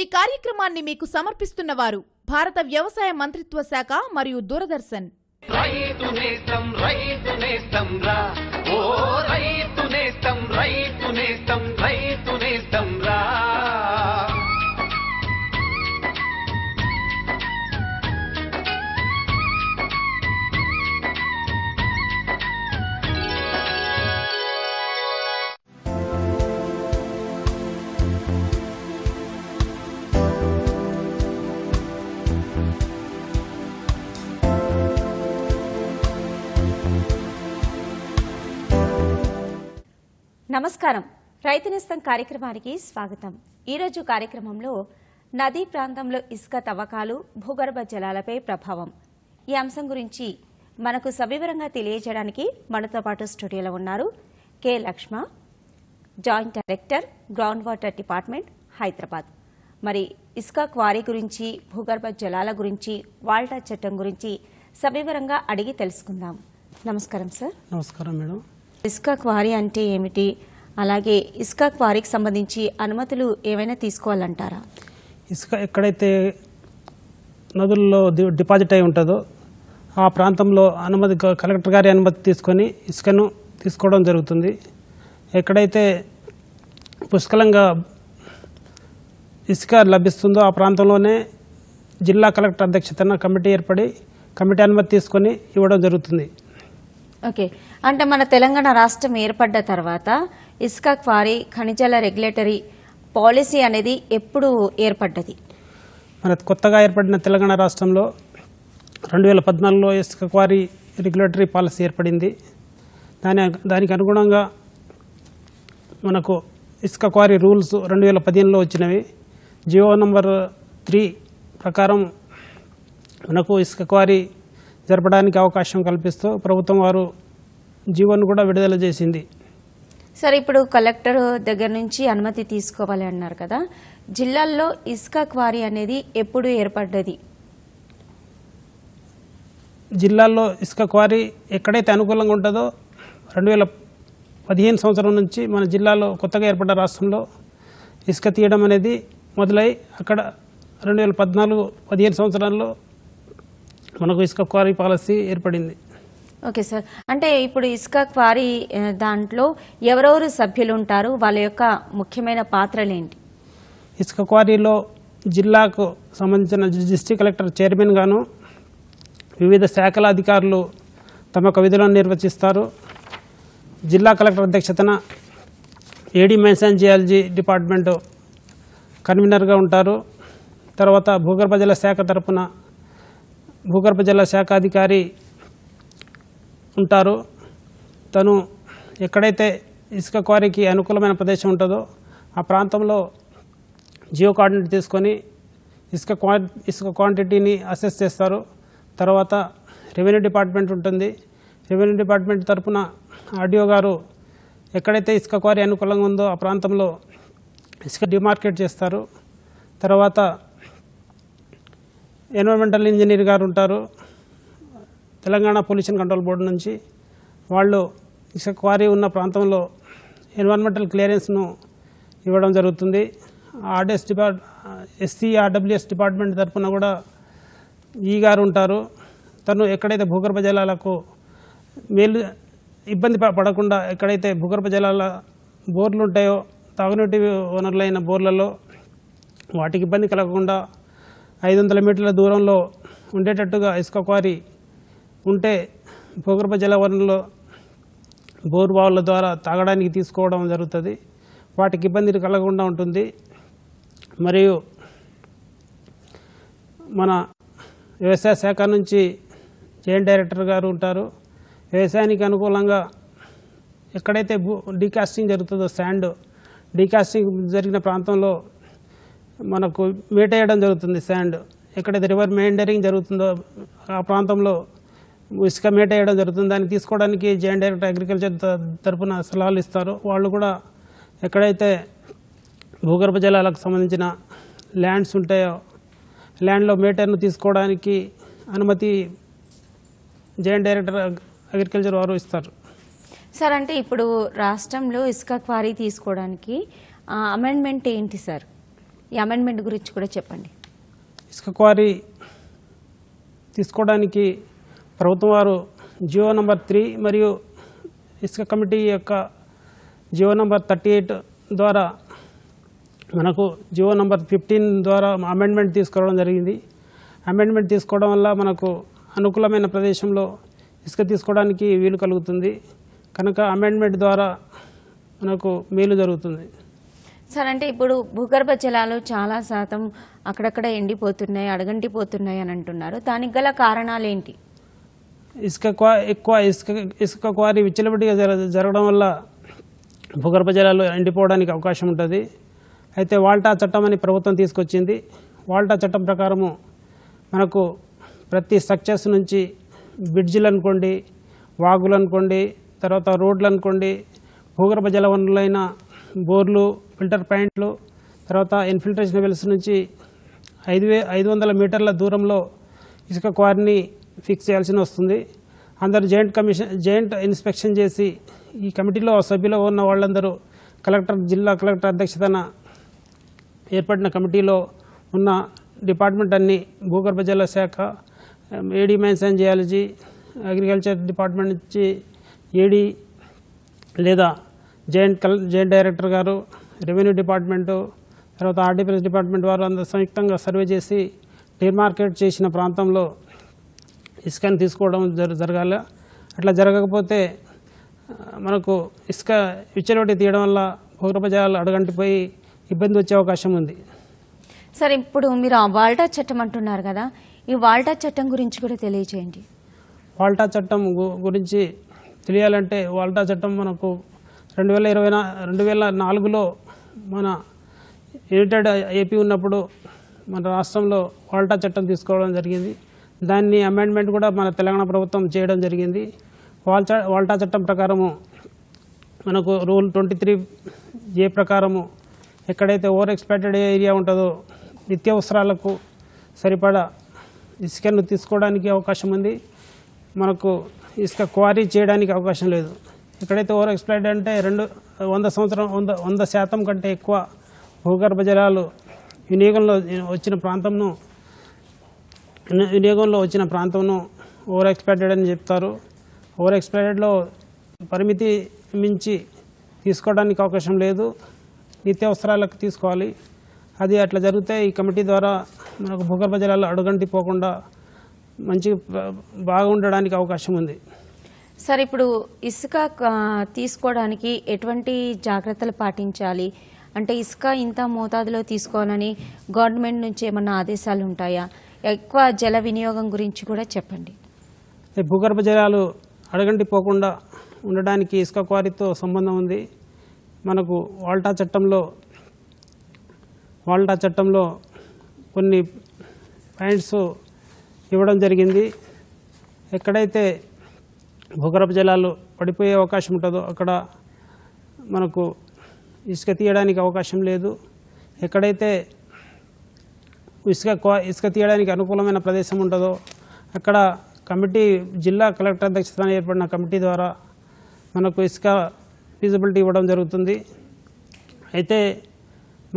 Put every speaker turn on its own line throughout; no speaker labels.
ఈ కార్యక్రమాన్ని మీకు సమర్పిస్తున్న వారు భారత వ్యవసాయ మంత్రిత్వ శాఖ మరియు దూరదర్శన్
రైతు నేస్తం రైతు నేస్తం రా ఓ రైతు నేస్తం రైతు
నేస్తం రైతు నేస్తం రా
నమస్కారం రైతు కార్యక్రమానికి స్వాగతం ఈరోజు కార్యక్రమంలో నదీ ప్రాంతంలో ఇసుక తవ్వకాలు భూగర్భ జలాలపై ప్రభావం ఈ అంశం గురించి మనకు సవివరంగా తెలియజేయడానికి మనతో పాటు స్టూడియోలో ఉన్నారు K Lakshma joint director ground water department Hyderabad మరి ఇసుక క్వారీ గురించి భూగర్భ జలాల గురించి వాల్టా చట్టం గురించి సవివరంగా అడిగి తెలుసుకుందాం నమస్కారం సార్
నమస్కారం మేడం
ఇసుక క్వారీ అంటే ఏమిటి అలాగే ఇసుక క్వారీకి సంబంధించి అనుమతులు ఏమైనా తీసుకోవాలంటారా
ఇసుక ఎక్కడైతే నదుల్లో డిపాజిట్ అయి ఉంటుందో ఆ ప్రాంతంలో అనుమతి కలెక్టర్ గారి అనుమతి తీసుకొని ఇసుకను తీసుకోవడం జరుగుతుంది ఎక్కడైతే పుష్కలంగా ఇసుక లభిస్తుందో ఆ ప్రాంతంలోనే జిల్లా కలెక్టర్ అధ్యక్షతన కమిటీ ఏర్పడి కమిటీ అనుమతి తీసుకొని ఇవ్వడం జరుగుతుంది
ఓకే అంటే మన తెలంగాణ రాష్ట్రం ఏర్పడ్డ తర్వాత ఇసుక క్వారీ ఖనిజాల రెగ్యులేటరీ పాలసీ అనేది ఎప్పుడు ఏర్పడ్డది
మన కొత్తగా ఏర్పడిన తెలంగాణ రాష్ట్రంలో రెండు వేల పద్నాలుగులో ఇసుక క్వారీ రెగ్యులేటరీ పాలసీ ఏర్పడింది దాని దానికి అనుగుణంగా మనకు ఇసుక క్వారీ రూల్స్ రెండు వేల పదిహేనులో వచ్చినవి జియో నంబర్ త్రీ ప్రకారం మనకు ఇసుక క్వారీ జరపడానికి అవకాశం కల్పిస్తూ ప్రభుత్వం వారు జీవన్ కూడా విడుదల చేసింది
సరే ఇప్పుడు కలెక్టర్ దగ్గర నుంచి అనుమతి తీసుకోవాలి అన్నారు కదా జిల్లాల్లో ఇసుక క్వారీ అనేది ఎప్పుడు ఏర్పడ్డది
జిల్లాల్లో ఇసుక క్వారీ ఎక్కడైతే అనుకూలంగా ఉంటుందో రెండు వేల పదిహేను సంవత్సరం నుంచి మన జిల్లాలో కొత్తగా ఏర్పడ్డ రాష్ట్రంలో ఇసుక తీయడం అనేది మొదలై అక్కడ రెండు వేల పద్నాలుగు పదిహేను సంవత్సరాల్లో మనకు ఇసుక క్వారీ పాలసీ ఏర్పడింది
ఓకే సార్ అంటే ఇప్పుడు ఇసుక క్వారీ దాంట్లో ఎవరెవరు సభ్యులు ఉంటారు వాళ్ళ యొక్క ముఖ్యమైన ఏంటి
ఇసుక క్వారీలో జిల్లాకు సంబంధించిన డిస్టిక్ కలెక్టర్ చైర్మన్ గాను వివిధ శాఖల అధికారులు తమ యొక్క విధులను నిర్వచిస్తారు జిల్లా కలెక్టర్ అధ్యక్షతన ఏడీ మైన్స్ జియాలజీ డిపార్ట్మెంటు కన్వీనర్గా ఉంటారు తర్వాత భూగర్భ జల శాఖ తరపున భూగర్భ జల శాఖాధికారి ఉంటారు తను ఎక్కడైతే ఇసుక క్వారీకి అనుకూలమైన ప్రదేశం ఉంటుందో ఆ ప్రాంతంలో జియో కోఆర్డినేట్ తీసుకొని ఇసుక క్వా ఇసుక క్వాంటిటీని అసెస్ చేస్తారు తర్వాత రెవెన్యూ డిపార్ట్మెంట్ ఉంటుంది రెవెన్యూ డిపార్ట్మెంట్ తరఫున ఆర్డీఓ గారు ఎక్కడైతే ఇసుక క్వారీ అనుకూలంగా ఉందో ఆ ప్రాంతంలో ఇసుక డిమార్కెట్ చేస్తారు తర్వాత ఎన్విరాన్మెంటల్ ఇంజనీర్ గారు ఉంటారు తెలంగాణ పొల్యూషన్ కంట్రోల్ బోర్డు నుంచి వాళ్ళు ఇసుక క్వారీ ఉన్న ప్రాంతంలో ఎన్విరాన్మెంటల్ క్లియరెన్స్ను ఇవ్వడం జరుగుతుంది RDS depart SC RWS department తరఫున కూడా ఈ గారు ఉంటారు తను ఎక్కడైతే భూగర్భ జలాలకు మేలు ఇబ్బంది పడకుండా ఎక్కడైతే భూగర్భ జలాల బోర్లు ఉంటాయో తాగునీటి ఓనర్లైన బోర్లలో వాటికి ఇబ్బంది కలగకుండా ఐదు వందల మీటర్ల దూరంలో ఉండేటట్టుగా ఇసుక క్వారీ ఉంటే భూగర్భ జలవనరులో బోర్బావుల ద్వారా తాగడానికి తీసుకోవడం జరుగుతుంది వాటికి ఇబ్బంది కలగకుండా ఉంటుంది మరియు మన వ్యవసాయ శాఖ నుంచి జాయింట్ డైరెక్టర్ గారు ఉంటారు వ్యవసాయానికి అనుకూలంగా ఎక్కడైతే డీకాస్టింగ్ జరుగుతుందో శాండ్ డీకాస్టింగ్ జరిగిన ప్రాంతంలో మనకు వేటేయడం జరుగుతుంది శాండ్ ఎక్కడైతే రివర్ మెయిండరింగ్ జరుగుతుందో ఆ ప్రాంతంలో ఇసుక మేటేయడం జరుగుతుంది దాన్ని తీసుకోవడానికి జాయింట్ డైరెక్టర్ అగ్రికల్చర్ తరఫున సలహాలు ఇస్తారు వాళ్ళు కూడా ఎక్కడైతే భూగర్భ జలాలకు సంబంధించిన ల్యాండ్స్ ఉంటాయో ల్యాండ్లో మేటర్ను తీసుకోవడానికి అనుమతి జాయింట్ డైరెక్టర్ అగ్రికల్చర్ వారు ఇస్తారు
సార్ అంటే ఇప్పుడు రాష్ట్రంలో ఇసుక క్వారీ తీసుకోవడానికి అమెండ్మెంట్ ఏంటి సార్ ఈ అమెండ్మెంట్ గురించి కూడా చెప్పండి
ఇసుక క్వారీ తీసుకోవడానికి ప్రభుత్వం వారు జియో నంబర్ త్రీ మరియు ఇసుక కమిటీ యొక్క జియో నంబర్ థర్టీ ఎయిట్ ద్వారా మనకు జియో నంబర్ ఫిఫ్టీన్ ద్వారా అమెండ్మెంట్ తీసుకోవడం జరిగింది అమెండ్మెంట్ తీసుకోవడం వల్ల మనకు అనుకూలమైన ప్రదేశంలో ఇసుక తీసుకోవడానికి వీలు కలుగుతుంది కనుక అమెండ్మెంట్ ద్వారా మనకు మేలు జరుగుతుంది
సార్ అంటే ఇప్పుడు భూగర్భ జలాలు చాలా శాతం అక్కడక్కడ ఎండిపోతున్నాయి అడగంటిపోతున్నాయి అని అంటున్నారు దానికి గల కారణాలు ఏంటి
ఇసుక ఎక్కువ ఇసుక ఇసుక క్వారీ విచ్చలబడిగా జరగడం వల్ల భూగర్భ జలాలు ఎండిపోవడానికి అవకాశం ఉంటుంది అయితే వాల్టా చట్టం అని ప్రభుత్వం తీసుకొచ్చింది వాల్టా చట్టం ప్రకారము మనకు ప్రతి స్ట్రక్చర్స్ నుంచి బ్రిడ్జిలు అనుకోండి వాగులు అనుకోండి తర్వాత రోడ్లు అనుకోండి భూగర్భ జల వనరులైన బోర్లు ఫిల్టర్ పాయింట్లు తర్వాత ఇన్ఫిల్ట్రేషన్ వెల్స్ నుంచి ఐదు వే ఐదు వందల మీటర్ల దూరంలో ఇసుక క్వారిని ఫిక్స్ చేయాల్సి వస్తుంది అందరు జాయింట్ కమిషన్ జాయింట్ ఇన్స్పెక్షన్ చేసి ఈ కమిటీలో సభ్యులు ఉన్న వాళ్ళందరూ కలెక్టర్ జిల్లా కలెక్టర్ అధ్యక్షతన ఏర్పడిన కమిటీలో ఉన్న డిపార్ట్మెంట్ అన్ని భూగర్భ జల శాఖ AD mines and geology agriculture department నుంచి ఏడీ లేదా జాయింట్ కల్ జాయింట్ డైరెక్టర్ గారు రెవెన్యూ డిపార్ట్మెంటు తర్వాత ఆర్డిపిఎస్ డిపార్ట్మెంట్ వారు అందరు సంయుక్తంగా సర్వే చేసి డిమార్కెట్ చేసిన ప్రాంతంలో ఇసుకను తీసుకోవడం జర జరగాలి అట్లా జరగకపోతే మనకు ఇసుక విచ్చలవటి తీయడం వల్ల జలాలు అడగంటిపోయి ఇబ్బంది వచ్చే అవకాశం ఉంది
సార్ ఇప్పుడు మీరు ఆ వాల్టా చట్టం అంటున్నారు కదా ఈ వాల్టా చట్టం గురించి కూడా తెలియచేయండి
వాల్టా చట్టం గురించి తెలియాలంటే వాల్టా చట్టం మనకు రెండు వేల ఇరవై రెండు వేల నాలుగులో మన యునైటెడ్ ఏపీ ఉన్నప్పుడు మన రాష్ట్రంలో వాల్టా చట్టం తీసుకోవడం జరిగింది దాన్ని అమెండ్మెంట్ కూడా మన తెలంగాణ ప్రభుత్వం చేయడం జరిగింది వాల్టా వాల్టా చట్టం ప్రకారము మనకు రూల్ ట్వంటీ త్రీ ఏ ప్రకారము ఎక్కడైతే ఓవర్ ఎక్స్పెక్టెడ్ ఏరియా ఉంటుందో నిత్యావసరాలకు సరిపడా ఇసుకను తీసుకోవడానికి అవకాశం ఉంది మనకు ఇసుక క్వారీ చేయడానికి అవకాశం లేదు ఇక్కడైతే ఓవర్ ఎక్స్ప్లైడ్ అంటే రెండు వంద సంవత్సరం వంద వంద శాతం కంటే ఎక్కువ భూగర్భ జలాలు వినియోగంలో వచ్చిన ప్రాంతంను వినియోగంలో వచ్చిన ప్రాంతంను ఓవర్ ఎక్స్ప్లాయిటెడ్ అని చెప్తారు ఓవర్ ఎక్స్ప్లాయిటెడ్లో పరిమితి మించి తీసుకోవడానికి అవకాశం లేదు నిత్యావసరాలకు తీసుకోవాలి అది అట్లా జరిగితే ఈ కమిటీ ద్వారా మనకు భూగర్భ జలాలు అడుగంటి పోకుండా మంచి బాగుండడానికి అవకాశం ఉంది
సార్ ఇప్పుడు ఇసుక తీసుకోవడానికి ఎటువంటి జాగ్రత్తలు పాటించాలి అంటే ఇసుక ఇంత మోతాదులో తీసుకోవాలని గవర్నమెంట్ నుంచి ఏమన్నా ఆదేశాలు ఉంటాయా ఎక్కువ జల వినియోగం గురించి కూడా చెప్పండి
భూగర్భ జలాలు అడగంటి పోకుండా ఉండడానికి ఇసుక క్వారీతో సంబంధం ఉంది మనకు వాల్టా చట్టంలో వాల్టా చట్టంలో కొన్ని పాయింట్స్ ఇవ్వడం జరిగింది ఎక్కడైతే భూగర్భ జలాలు పడిపోయే అవకాశం ఉంటుందో అక్కడ మనకు ఇసుక తీయడానికి అవకాశం లేదు ఎక్కడైతే ఇసుక ఇసుక తీయడానికి అనుకూలమైన ప్రదేశం ఉంటుందో అక్కడ కమిటీ జిల్లా కలెక్టర్ అధ్యక్షతన ఏర్పడిన కమిటీ ద్వారా మనకు ఇసుక ఫీజిబిలిటీ ఇవ్వడం జరుగుతుంది అయితే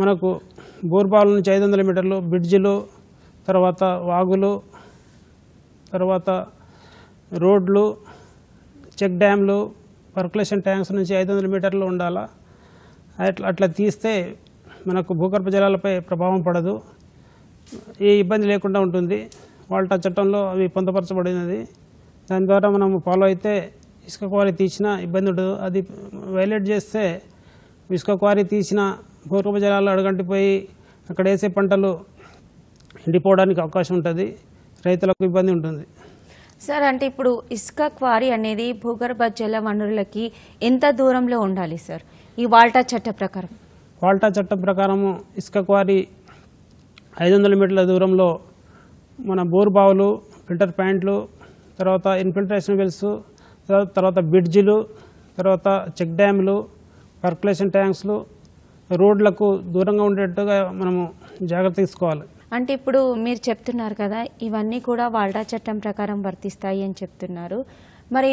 మనకు బోర్బావుల నుంచి ఐదు వందల మీటర్లు బ్రిడ్జిలు తర్వాత వాగులు తర్వాత రోడ్లు చెక్ డ్యామ్లు పర్కులేషన్ ట్యాంక్స్ నుంచి ఐదు వందల మీటర్లు ఉండాలా అట్లా అట్లా తీస్తే మనకు భూగర్భ జలాలపై ప్రభావం పడదు ఏ ఇబ్బంది లేకుండా ఉంటుంది వాల్టా చట్టంలో అవి పొందపరచబడినది దాని ద్వారా మనం ఫాలో అయితే ఇసుక క్వారీ తీసినా ఇబ్బంది ఉండదు అది వైలేట్ చేస్తే ఇసుక క్వారీ తీసిన భూగర్భ జలాలు అడగంటిపోయి అక్కడ వేసే పంటలు ఎండిపోవడానికి అవకాశం ఉంటుంది రైతులకు ఇబ్బంది ఉంటుంది
సార్ అంటే ఇప్పుడు ఇసుక క్వారీ అనేది భూగర్భ జల వనరులకి ఎంత దూరంలో ఉండాలి సార్ ఈ వాల్టా చట్ట ప్రకారం
వాల్టా చట్టం ప్రకారం ఇసుక క్వారీ ఐదు వందల మీటర్ల దూరంలో మన బోర్ బావులు ఫిల్టర్ ప్యాంట్లు తర్వాత ఇన్ఫిల్ట్రేషన్ వెల్స్ తర్వాత బ్రిడ్జిలు తర్వాత చెక్ డ్యాములు పర్కులేషన్ ట్యాంక్స్లు రోడ్లకు దూరంగా ఉండేట్టుగా మనము జాగ్రత్త తీసుకోవాలి
అంటే ఇప్పుడు మీరు చెప్తున్నారు కదా ఇవన్నీ కూడా వాల్డా చట్టం ప్రకారం వర్తిస్తాయి అని చెప్తున్నారు మరి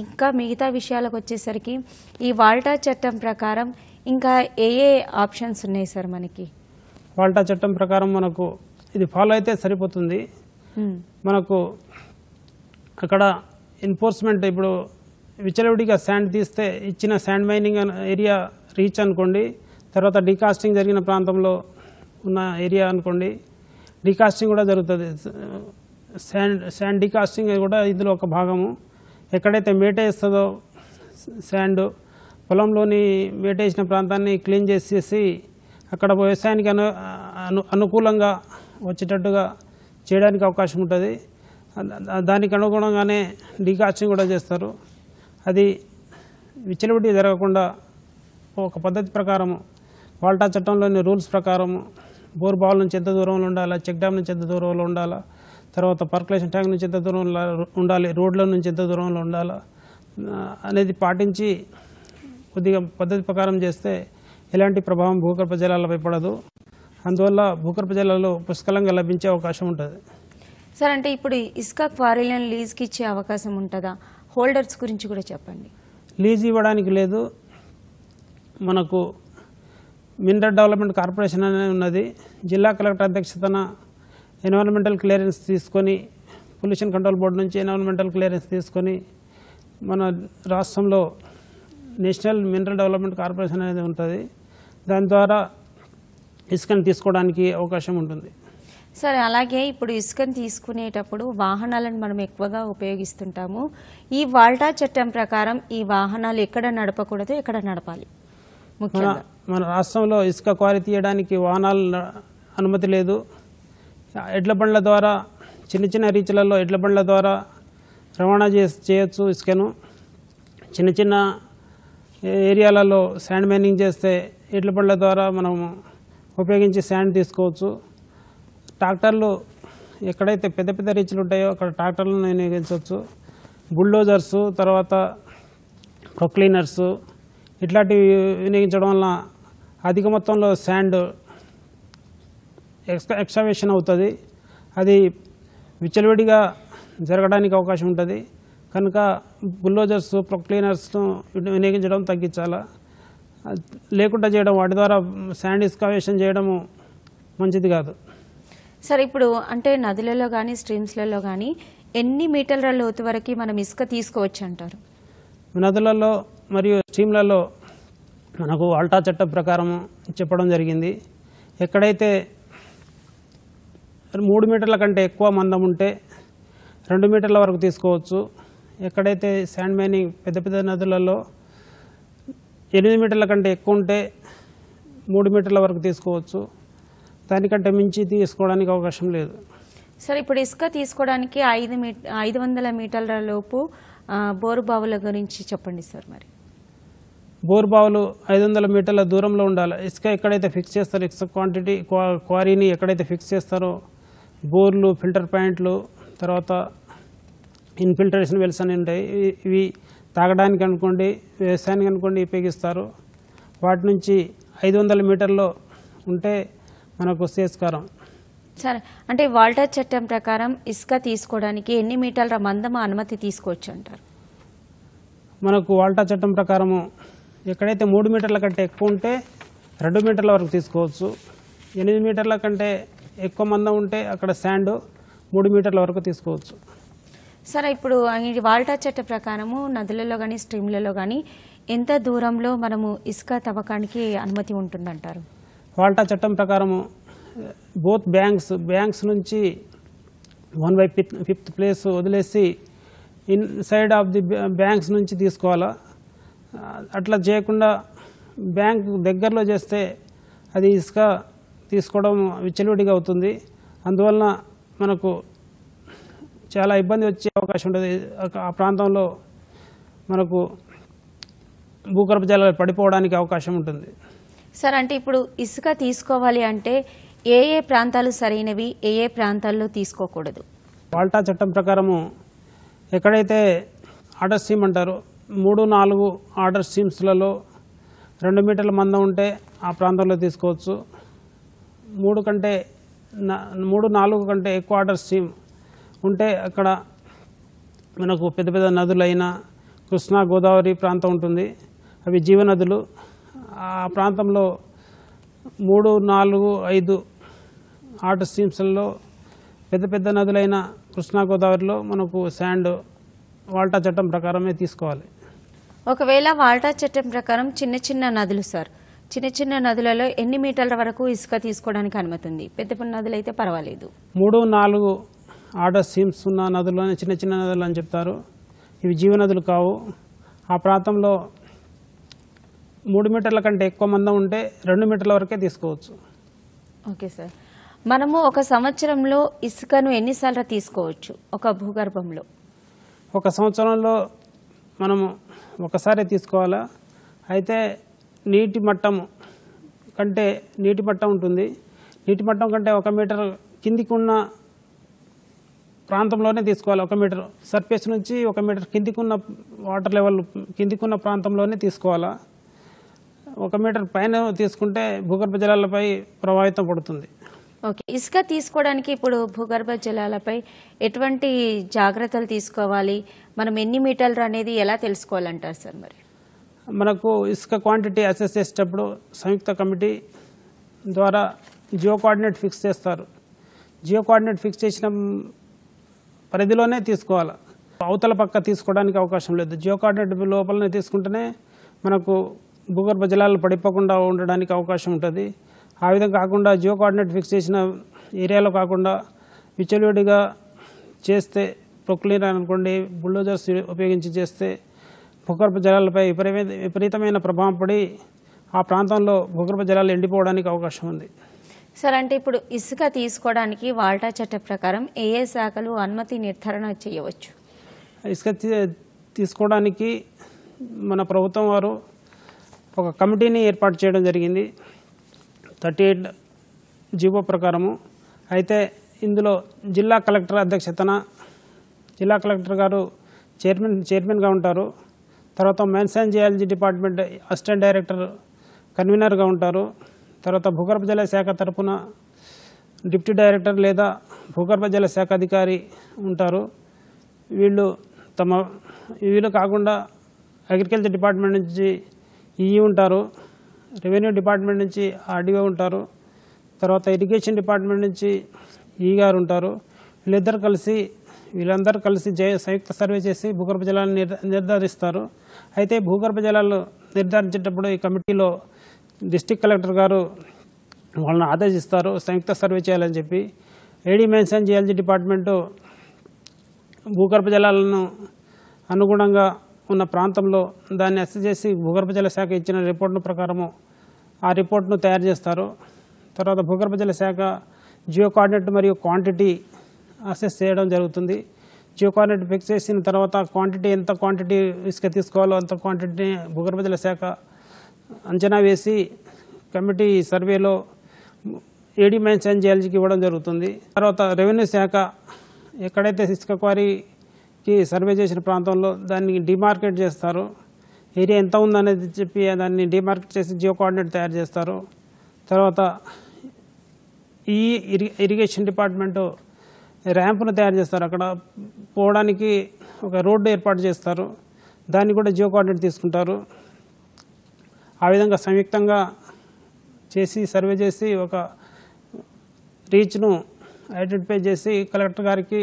ఇంకా మిగతా విషయాలకు వచ్చేసరికి ఈ వాల్టా చట్టం ప్రకారం ఇంకా ఏ ఏ ఆప్షన్స్ ఉన్నాయి సార్ మనకి
వాల్టా చట్టం ప్రకారం మనకు ఇది ఫాలో అయితే సరిపోతుంది మనకు అక్కడ ఎన్ఫోర్స్మెంట్ ఇప్పుడు విచలవిడిగా శాండ్ తీస్తే ఇచ్చిన శాండ్ మైనింగ్ ఏరియా రీచ్ అనుకోండి తర్వాత డీకాస్టింగ్ జరిగిన ప్రాంతంలో ఉన్న ఏరియా అనుకోండి డీకాస్టింగ్ కూడా జరుగుతుంది శాండ్ శాండ్ డీకాస్టింగ్ కూడా ఇందులో ఒక భాగము ఎక్కడైతే మేటేస్తుందో శాండ్ పొలంలోని మేటేసిన ప్రాంతాన్ని క్లీన్ చేసేసి అక్కడ వ్యవసాయానికి అను అనుకూలంగా వచ్చేటట్టుగా చేయడానికి అవకాశం ఉంటుంది దానికి అనుగుణంగానే డీకాస్టింగ్ కూడా చేస్తారు అది విచ్చలబడి జరగకుండా ఒక పద్ధతి ప్రకారము వాల్టా చట్టంలోని రూల్స్ ప్రకారము బోర్ బావుల నుంచి ఎంత దూరంలో ఉండాలా చెక్ డ్యామ్ నుంచి ఎంత దూరంలో ఉండాలా తర్వాత పర్కులేషన్ ట్యాంక్ నుంచి ఎంత దూరంలో ఉండాలి రోడ్ల నుంచి ఎంత దూరంలో ఉండాలా అనేది పాటించి కొద్దిగా పద్ధతి ప్రకారం చేస్తే ఎలాంటి ప్రభావం భూగర్భ జలాలపై పడదు అందువల్ల భూగర్భ జలాల్లో పుష్కలంగా లభించే అవకాశం ఉంటుంది
సార్ అంటే ఇప్పుడు ఇసుక క్వారీలను లీజ్కి ఇచ్చే అవకాశం ఉంటుందా హోల్డర్స్ గురించి కూడా చెప్పండి
లీజ్ ఇవ్వడానికి లేదు మనకు మినరల్ డెవలప్మెంట్ కార్పొరేషన్ అనేది ఉన్నది జిల్లా కలెక్టర్ అధ్యక్షతన ఎన్విరాన్మెంటల్ క్లియరెన్స్ తీసుకొని పొల్యూషన్ కంట్రోల్ బోర్డు నుంచి ఎన్విరాన్మెంటల్ క్లియరెన్స్ తీసుకొని మన రాష్ట్రంలో నేషనల్ మినరల్ డెవలప్మెంట్ కార్పొరేషన్ అనేది ఉంటుంది దాని ద్వారా ఇసుకను తీసుకోవడానికి అవకాశం ఉంటుంది
సరే అలాగే ఇప్పుడు ఇసుకను తీసుకునేటప్పుడు వాహనాలను మనం ఎక్కువగా ఉపయోగిస్తుంటాము ఈ వాల్టా చట్టం ప్రకారం ఈ వాహనాలు ఎక్కడ నడపకూడదు ఎక్కడ నడపాలి
ముఖ్యంగా మన రాష్ట్రంలో ఇసుక క్వారీ తీయడానికి వాహనాల అనుమతి లేదు ఎడ్ల బండ్ల ద్వారా చిన్న చిన్న రీచ్లలో ఎడ్ల బండ్ల ద్వారా రవాణా చేయొచ్చు ఇసుకను చిన్న చిన్న ఏరియాలలో శాండ్ మైనింగ్ చేస్తే ఎడ్ల బండ్ల ద్వారా మనము ఉపయోగించి శాండ్ తీసుకోవచ్చు ట్రాక్టర్లు ఎక్కడైతే పెద్ద పెద్ద రీచ్లు ఉంటాయో అక్కడ ట్రాక్టర్లను వినియోగించవచ్చు బుల్డోజర్సు తర్వాత ప్రొక్లీనర్సు ఇట్లాంటివి వినియోగించడం వల్ల అధిక మొత్తంలో శాండ్ ఎక్స్ ఎక్స్కవేషన్ అవుతుంది అది విచ్చలవిడిగా జరగడానికి అవకాశం ఉంటుంది కనుక బుల్లోజర్స్ ప్రొక్ క్లీనర్స్ను వినియోగించడం తగ్గించాలా లేకుండా చేయడం వాటి ద్వారా శాండ్ ఎక్స్కవేషన్ చేయడము మంచిది కాదు
సార్ ఇప్పుడు అంటే నదులలో కానీ స్ట్రీమ్స్లలో కానీ ఎన్ని మీటర్ల లోతు వరకు మనం ఇసుక తీసుకోవచ్చు అంటారు
నదులలో మరియు స్ట్రీమ్లలో మనకు ఆల్టా చట్టం ప్రకారం చెప్పడం జరిగింది ఎక్కడైతే మూడు మీటర్ల కంటే ఎక్కువ మందం ఉంటే రెండు మీటర్ల వరకు తీసుకోవచ్చు ఎక్కడైతే శాండ్ మైనింగ్ పెద్ద పెద్ద నదులలో ఎనిమిది మీటర్ల కంటే ఎక్కువ ఉంటే మూడు మీటర్ల వరకు తీసుకోవచ్చు దానికంటే మించి తీసుకోవడానికి అవకాశం లేదు
సార్ ఇప్పుడు ఇసుక తీసుకోవడానికి ఐదు మీ ఐదు వందల మీటర్ల లోపు బోరు బావుల గురించి చెప్పండి సార్ మరి
బోర్ బావులు ఐదు వందల మీటర్ల దూరంలో ఉండాలి ఇసుక ఎక్కడైతే ఫిక్స్ చేస్తారో ఇసుక క్వాంటిటీ క్వారీని ఎక్కడైతే ఫిక్స్ చేస్తారో బోర్లు ఫిల్టర్ ప్యాంట్లు తర్వాత ఇన్ఫిల్టరేషన్ వెల్స్ అని ఉంటాయి ఇవి తాగడానికి అనుకోండి వ్యవసాయానికి అనుకోండి ఉపయోగిస్తారు వాటి నుంచి ఐదు వందల మీటర్లో ఉంటే మనకు సేస్కారం
సరే అంటే వాల్టర్ చట్టం ప్రకారం ఇసుక తీసుకోవడానికి ఎన్ని మీటర్ల మందమా అనుమతి తీసుకోవచ్చు అంటారు
మనకు వాల్టా చట్టం ప్రకారము ఎక్కడైతే మూడు మీటర్ల కంటే ఎక్కువ ఉంటే రెండు మీటర్ల వరకు తీసుకోవచ్చు ఎనిమిది మీటర్ల కంటే ఎక్కువ మందం ఉంటే అక్కడ శాండ్ మూడు మీటర్ల వరకు తీసుకోవచ్చు
సరే ఇప్పుడు వాల్టా చట్ట ప్రకారము నదులలో కానీ స్ట్రీమ్లలో కానీ ఎంత దూరంలో మనము ఇసుక తవ్వకానికి
అనుమతి ఉంటుందంటారు వాల్టా చట్టం ప్రకారము బోత్ బ్యాంక్స్ బ్యాంక్స్ నుంచి వన్ బై ఫిఫ్త్ ప్లేస్ వదిలేసి inside of the banks నుంచి తీసుకోవాలా అట్లా చేయకుండా బ్యాంక్ దగ్గరలో చేస్తే అది ఇసుక తీసుకోవడం విచ్చలవిడిగా అవుతుంది అందువలన మనకు చాలా ఇబ్బంది వచ్చే అవకాశం ఉంటుంది ఆ ప్రాంతంలో మనకు భూగర్భ జలాలు పడిపోవడానికి అవకాశం ఉంటుంది
సార్ అంటే ఇప్పుడు ఇసుక తీసుకోవాలి అంటే ఏ ఏ ప్రాంతాలు సరైనవి ఏ ఏ
ప్రాంతాల్లో తీసుకోకూడదు వాల్టా చట్టం ప్రకారము ఎక్కడైతే సీమ్ అంటారో మూడు నాలుగు ఆర్డర్ స్ట్రీమ్స్లలో రెండు మీటర్ల మందం ఉంటే ఆ ప్రాంతంలో తీసుకోవచ్చు మూడు కంటే మూడు నాలుగు కంటే ఎక్కువ ఆర్డర్ స్ట్రీమ్ ఉంటే అక్కడ మనకు పెద్ద పెద్ద నదులైన కృష్ణా గోదావరి ప్రాంతం ఉంటుంది అవి జీవనదులు ఆ ప్రాంతంలో మూడు నాలుగు ఐదు ఆర్డర్ స్ట్రీమ్స్లలో పెద్ద పెద్ద నదులైన కృష్ణా గోదావరిలో మనకు శాండ్ వాల్టా చట్టం ప్రకారమే తీసుకోవాలి
ఒకవేళ వాల్టా చట్టం ప్రకారం చిన్న చిన్న నదులు సార్ చిన్న చిన్న నదులలో ఎన్ని మీటర్ల వరకు ఇసుక తీసుకోవడానికి అనుమతి ఉంది పెద్ద పెద్ద నదులు అయితే పర్వాలేదు
మూడు నాలుగు ఆర్డర్ సీమ్స్ ఉన్న నదుల్లోనే చిన్న చిన్న నదులు అని చెప్తారు ఇవి జీవనదులు కావు ఆ ప్రాంతంలో మూడు మీటర్ల కంటే ఎక్కువ మందం ఉంటే రెండు మీటర్ల వరకే తీసుకోవచ్చు
ఓకే సార్ మనము ఒక సంవత్సరంలో ఇసుకను ఎన్నిసార్లు తీసుకోవచ్చు ఒక భూగర్భంలో
ఒక సంవత్సరంలో మనము ఒకసారే తీసుకోవాలా అయితే నీటి మట్టం కంటే నీటి మట్టం ఉంటుంది నీటి మట్టం కంటే ఒక మీటర్ కిందికి ఉన్న ప్రాంతంలోనే తీసుకోవాలి ఒక మీటర్ సర్ఫేస్ నుంచి ఒక మీటర్ కిందికున్న వాటర్ లెవెల్ కిందికున్న ప్రాంతంలోనే తీసుకోవాలా ఒక మీటర్ పైన తీసుకుంటే భూగర్భ జలాలపై ప్రభావితం పడుతుంది
ఓకే ఇసుక తీసుకోవడానికి ఇప్పుడు భూగర్భ జలాలపై ఎటువంటి జాగ్రత్తలు తీసుకోవాలి మనం ఎన్ని మీటర్లు అనేది ఎలా తెలుసుకోవాలంటారు సార్ మరి
మనకు ఇసుక క్వాంటిటీ అసెస్ చేసేటప్పుడు సంయుక్త కమిటీ ద్వారా జియో కోఆర్డినేట్ ఫిక్స్ చేస్తారు జియో కోఆర్డినేట్ ఫిక్స్ చేసిన పరిధిలోనే తీసుకోవాలి అవతల పక్క తీసుకోవడానికి అవకాశం లేదు జియో కోఆర్డినేట్ లోపలనే తీసుకుంటేనే మనకు భూగర్భ జలాలు పడిపోకుండా ఉండడానికి అవకాశం ఉంటుంది ఆ విధంగా కాకుండా జియో కోఆర్డినేట్ ఫిక్స్ చేసిన ఏరియాలో కాకుండా విచ్చలవిడిగా చేస్తే ప్రొక్లీన్ అనుకోండి బుల్డోజర్స్ ఉపయోగించి చేస్తే భూగర్భ జలాలపై విపరీత విపరీతమైన ప్రభావం పడి ఆ ప్రాంతంలో భూగర్భ జలాలు ఎండిపోవడానికి అవకాశం ఉంది
సార్ అంటే ఇప్పుడు ఇసుక తీసుకోవడానికి వాల్టా చట్ట ప్రకారం ఏ ఏ శాఖలు అనుమతి నిర్ధారణ చేయవచ్చు
ఇసుక తీసుకోవడానికి మన ప్రభుత్వం వారు ఒక కమిటీని ఏర్పాటు చేయడం జరిగింది థర్టీ ఎయిట్ జీవో ప్రకారము అయితే ఇందులో జిల్లా కలెక్టర్ అధ్యక్షతన జిల్లా కలెక్టర్ గారు చైర్మన్ చైర్మన్గా ఉంటారు తర్వాత and geology department assistant director కన్వీనర్గా ఉంటారు తర్వాత భూగర్భ జల శాఖ తరఫున డిప్యూటీ డైరెక్టర్ లేదా భూగర్భ జల శాఖ అధికారి ఉంటారు వీళ్ళు తమ వీళ్ళు కాకుండా అగ్రికల్చర్ డిపార్ట్మెంట్ నుంచి ఈ ఉంటారు రెవెన్యూ డిపార్ట్మెంట్ నుంచి ఆర్డీఓ ఉంటారు తర్వాత ఇరిగేషన్ డిపార్ట్మెంట్ నుంచి ఈ గారు ఉంటారు వీళ్ళిద్దరు కలిసి వీళ్ళందరూ కలిసి సంయుక్త సర్వే చేసి భూగర్భ జలాలను నిర్ధారిస్తారు అయితే భూగర్భ జలాలు నిర్ధారించేటప్పుడు ఈ కమిటీలో డిస్టిక్ కలెక్టర్ గారు వాళ్ళని ఆదేశిస్తారు సంయుక్త సర్వే చేయాలని చెప్పి ఏడీ మెన్షన్ జిఎల్జీ డిపార్ట్మెంటు భూగర్భ జలాలను అనుగుణంగా ఉన్న ప్రాంతంలో దాన్ని అస్తి చేసి భూగర్భ జల శాఖ ఇచ్చిన రిపోర్ట్ను ప్రకారము ఆ రిపోర్ట్ను తయారు చేస్తారు తర్వాత భూగర్భ జల శాఖ జియో కోఆర్డినేట్ మరియు క్వాంటిటీ అసెస్ చేయడం జరుగుతుంది జియో కోఆర్డినేట్ ఫిక్స్ చేసిన తర్వాత క్వాంటిటీ ఎంత క్వాంటిటీ ఇసుక తీసుకోవాలో అంత క్వాంటిటీ భూగర్భ జల శాఖ అంచనా వేసి కమిటీ సర్వేలో ఏడీ మైన్స్ అండ్ జియాలజీకి ఇవ్వడం జరుగుతుంది తర్వాత రెవెన్యూ శాఖ ఎక్కడైతే ఇసుక క్వారీ కి సర్వే చేసిన ప్రాంతంలో దాన్ని డిమార్కెట్ చేస్తారు ఏరియా ఎంత ఉందనేది చెప్పి దాన్ని డిమార్కెట్ చేసి జియో కోఆర్డినేట్ తయారు చేస్తారు తర్వాత ఈ ఇరిగేషన్ డిపార్ట్మెంటు ర్యాంప్ను తయారు చేస్తారు అక్కడ పోవడానికి ఒక రోడ్డు ఏర్పాటు చేస్తారు దాన్ని కూడా జియో కోఆర్డినేట్ తీసుకుంటారు ఆ విధంగా సంయుక్తంగా చేసి సర్వే చేసి ఒక రీచ్ను ఐడెంటిఫై చేసి కలెక్టర్ గారికి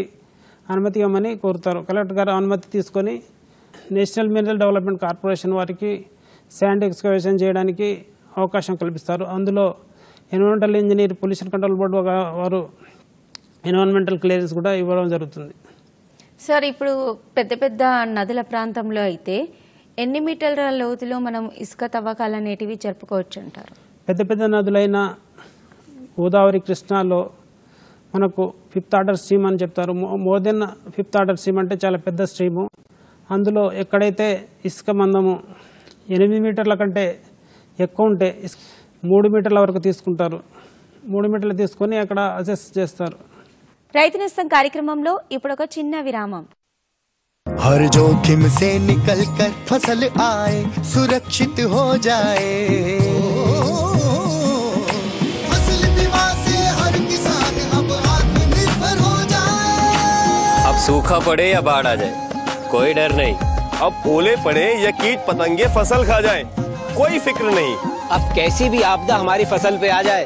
అనుమతి ఇవ్వమని కోరుతారు కలెక్టర్ గారు అనుమతి తీసుకొని నేషనల్ మినరల్ డెవలప్మెంట్ కార్పొరేషన్ వారికి శాండ్ ఎక్స్కవేషన్ చేయడానికి అవకాశం కల్పిస్తారు అందులో environmental engineer pollution control board వారు ఎన్విరాన్మెంటల్ క్లియరెన్స్ కూడా ఇవ్వడం జరుగుతుంది
సార్ ఇప్పుడు పెద్ద పెద్ద నదుల ప్రాంతంలో అయితే ఎన్ని మీటర్ల లోతులో మనం ఇసుక తవ్వకాలు అనేటివి జరుపుకోవచ్చు అంటారు
పెద్ద పెద్ద నదులైన గోదావరి కృష్ణాలో మనకు ఫిఫ్త్ ఆర్డర్ స్ట్రీమ్ అని చెప్తారు more than fifth order stream అంటే చాలా పెద్ద స్ట్రీము అందులో ఎక్కడైతే ఇసుక మందము ఎనిమిది మీటర్ల కంటే ఎక్కువ ఉంటే మూడు మీటర్ల వరకు తీసుకుంటారు మూడు మీటర్లు తీసుకొని అక్కడ అసెస్ చేస్తారు
రైతు నేస్తం కార్యక్రమంలో ఇప్పుడు ఒక చిన్న విరామం
हर जोखिम से निकल कर फसल आए सुरक्षित हो जाए सूखा पड़े या बाढ़ आ जाए कोई डर नहीं अब ओले पड़े या कीट पतंगे फसल खा जाए कोई फिक्र नहीं अब कैसी भी आपदा हमारी फसल पे आ जाए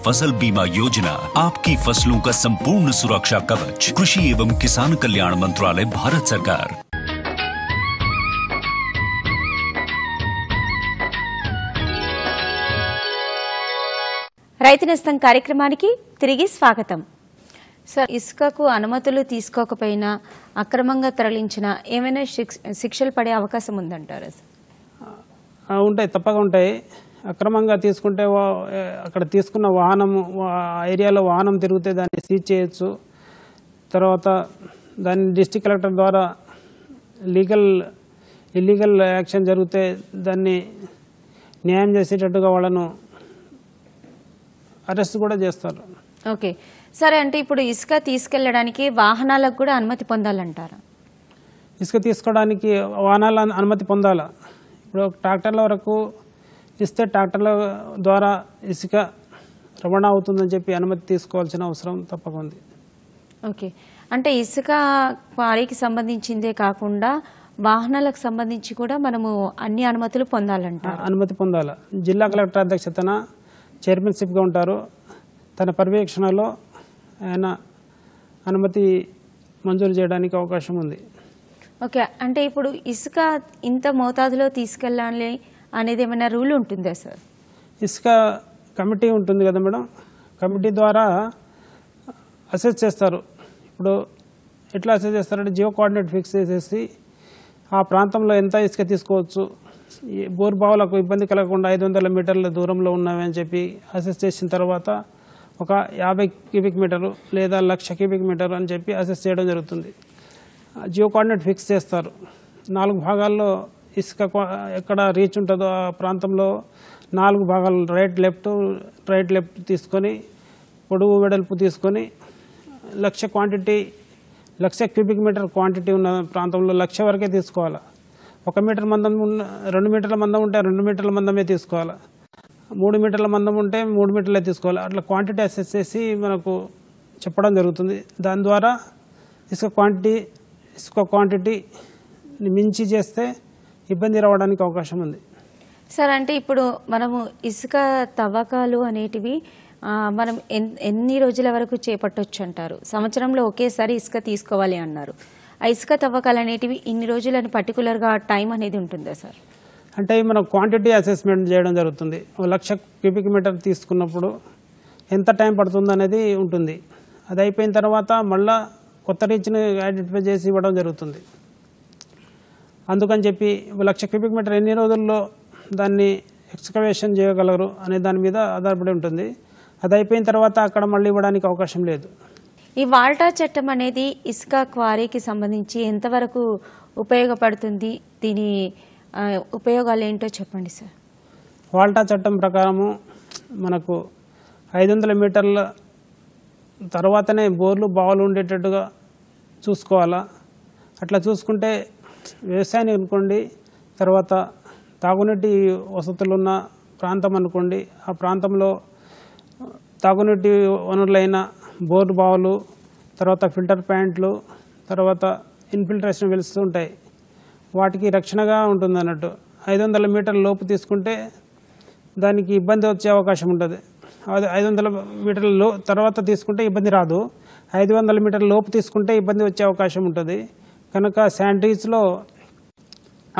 फसल बीमा योजना आपकी फसलों का संपूर्ण सुरक्षा कवच कृषि एवं किसान कल्याण मंत्रालय भारत सरकार
రైతు నష్టం కార్యక్రమానికి తిరిగి స్వాగతం సార్ ఇసుకకు అనుమతులు తీసుకోకపోయినా అక్రమంగా తరలించిన ఏమైనా శిక్షలు పడే అవకాశం ఉందంటారా
సార్ ఉంటాయి తప్పగా ఉంటాయి అక్రమంగా తీసుకుంటే అక్కడ తీసుకున్న వాహనం ఏరియాలో వాహనం తిరిగితే దాన్ని సీజ్ చేయొచ్చు తర్వాత దాన్ని డిస్టిక్ కలెక్టర్ ద్వారా లీగల్ ఇల్లీగల్ యాక్షన్ జరిగితే దాన్ని న్యాయం చేసేటట్టుగా వాళ్ళను అరెస్ట్ కూడా చేస్తారు
ఓకే సరే అంటే ఇప్పుడు ఇసుక తీసుకెళ్లడానికి వాహనాలకు కూడా అనుమతి పొందాలంటారా
ఇసుక తీసుకోవడానికి వాహనాల అనుమతి పొందాలా ఇప్పుడు ట్రాక్టర్ల వరకు ఇస్తే ట్రాక్టర్ల ద్వారా ఇసుక రవాణా అవుతుందని చెప్పి అనుమతి తీసుకోవాల్సిన అవసరం తప్పకుంది
ఓకే అంటే ఇసుక క్వారీకి సంబంధించిందే కాకుండా వాహనాలకు సంబంధించి కూడా మనము అన్ని అనుమతులు పొందాలంట
అనుమతి పొందాలి జిల్లా కలెక్టర్ అధ్యక్షతన చైర్మన్షిప్గా ఉంటారు తన పర్యవేక్షణలో ఆయన అనుమతి మంజూరు చేయడానికి అవకాశం ఉంది
ఓకే అంటే ఇప్పుడు ఇసుక ఇంత మోతాదులో తీసుకెళ్ళాలి అనేది ఏమైనా రూల్ ఉంటుందా సార్
ఇసుక కమిటీ ఉంటుంది కదా మేడం కమిటీ ద్వారా అసెస్ చేస్తారు ఇప్పుడు ఎట్లా అసెస్ చేస్తారంటే జియో కోఆర్డినేట్ ఫిక్స్ చేసేసి ఆ ప్రాంతంలో ఎంత ఇసుక తీసుకోవచ్చు బోర్బావులకు బావులకు ఇబ్బంది కలగకుండా ఐదు వందల మీటర్ల దూరంలో ఉన్నామని చెప్పి అసెస్ చేసిన తర్వాత ఒక యాభై క్యూబిక్ మీటరు లేదా లక్ష క్యూబిక్ మీటరు అని చెప్పి అసెస్ చేయడం జరుగుతుంది జియో కోఆర్డినేట్ ఫిక్స్ చేస్తారు నాలుగు భాగాల్లో ఇసుక ఎక్కడ రీచ్ ఉంటుందో ఆ ప్రాంతంలో నాలుగు భాగాలు రైట్ లెఫ్ట్ రైట్ లెఫ్ట్ తీసుకొని పొడుగు వెడల్పు తీసుకొని లక్ష క్వాంటిటీ లక్ష క్యూబిక్ మీటర్ క్వాంటిటీ ఉన్న ప్రాంతంలో లక్ష వరకే తీసుకోవాలి ఒక మీటర్ మందం ఉన్న రెండు మీటర్ల మందం ఉంటే రెండు మీటర్ల మందమే తీసుకోవాలి మూడు మీటర్ల మందం ఉంటే మూడు మీటర్లే తీసుకోవాలి అట్లా క్వాంటిటీ అసెస్ చేసి మనకు చెప్పడం జరుగుతుంది దాని ద్వారా ఇసుక క్వాంటిటీ ఇసుక క్వాంటిటీ మించి చేస్తే ఇబ్బంది రావడానికి అవకాశం ఉంది
సార్ అంటే ఇప్పుడు మనము ఇసుక తవ్వకాలు అనేటివి మనం ఎన్ని రోజుల వరకు చేపట్టొచ్చు అంటారు సంవత్సరంలో ఒకేసారి ఇసుక తీసుకోవాలి అన్నారు ఆ ఇసుక తవ్వకాలు అనేటివి ఇన్ని రోజులని పర్టికులర్గా టైం అనేది ఉంటుందా సార్
అంటే మనం క్వాంటిటీ అసెస్మెంట్ చేయడం జరుగుతుంది లక్ష క్యూబిక్ మీటర్ తీసుకున్నప్పుడు ఎంత టైం పడుతుంది అనేది ఉంటుంది అది అయిపోయిన తర్వాత మళ్ళీ కొత్త రీచ్ని ఐడెంటిఫై చేసి ఇవ్వడం జరుగుతుంది అందుకని చెప్పి లక్ష క్యూబిక్ మీటర్ ఎన్ని రోజుల్లో దాన్ని ఎక్స్కవేషన్ చేయగలరు అనే దాని మీద ఆధారపడి ఉంటుంది అది అయిపోయిన తర్వాత అక్కడ మళ్ళీ ఇవ్వడానికి అవకాశం లేదు
ఈ వాల్టా చట్టం అనేది ఇసుక క్వారీకి సంబంధించి ఎంతవరకు ఉపయోగపడుతుంది దీని ఉపయోగాలు ఏంటో చెప్పండి సార్
వాల్టా చట్టం ప్రకారము మనకు ఐదు వందల మీటర్ల తర్వాతనే బోర్లు బావులు ఉండేటట్టుగా చూసుకోవాలా అట్లా చూసుకుంటే వ్యవసాయానికి అనుకోండి తర్వాత తాగునీటి వసతులున్న ప్రాంతం అనుకోండి ఆ ప్రాంతంలో తాగునీటి వనరులైన బోర్ బావులు తర్వాత ఫిల్టర్ ప్యాంట్లు తర్వాత ఇన్ఫిల్ట్రేషన్ వెలుస్తూ ఉంటాయి వాటికి రక్షణగా ఉంటుంది అన్నట్టు ఐదు వందల మీటర్ల లోపు తీసుకుంటే దానికి ఇబ్బంది వచ్చే అవకాశం ఉంటుంది అది ఐదు వందల మీటర్ల తర్వాత తీసుకుంటే ఇబ్బంది రాదు ఐదు వందల మీటర్ల లోపు తీసుకుంటే ఇబ్బంది వచ్చే అవకాశం ఉంటుంది కనుక శానిటరీస్లో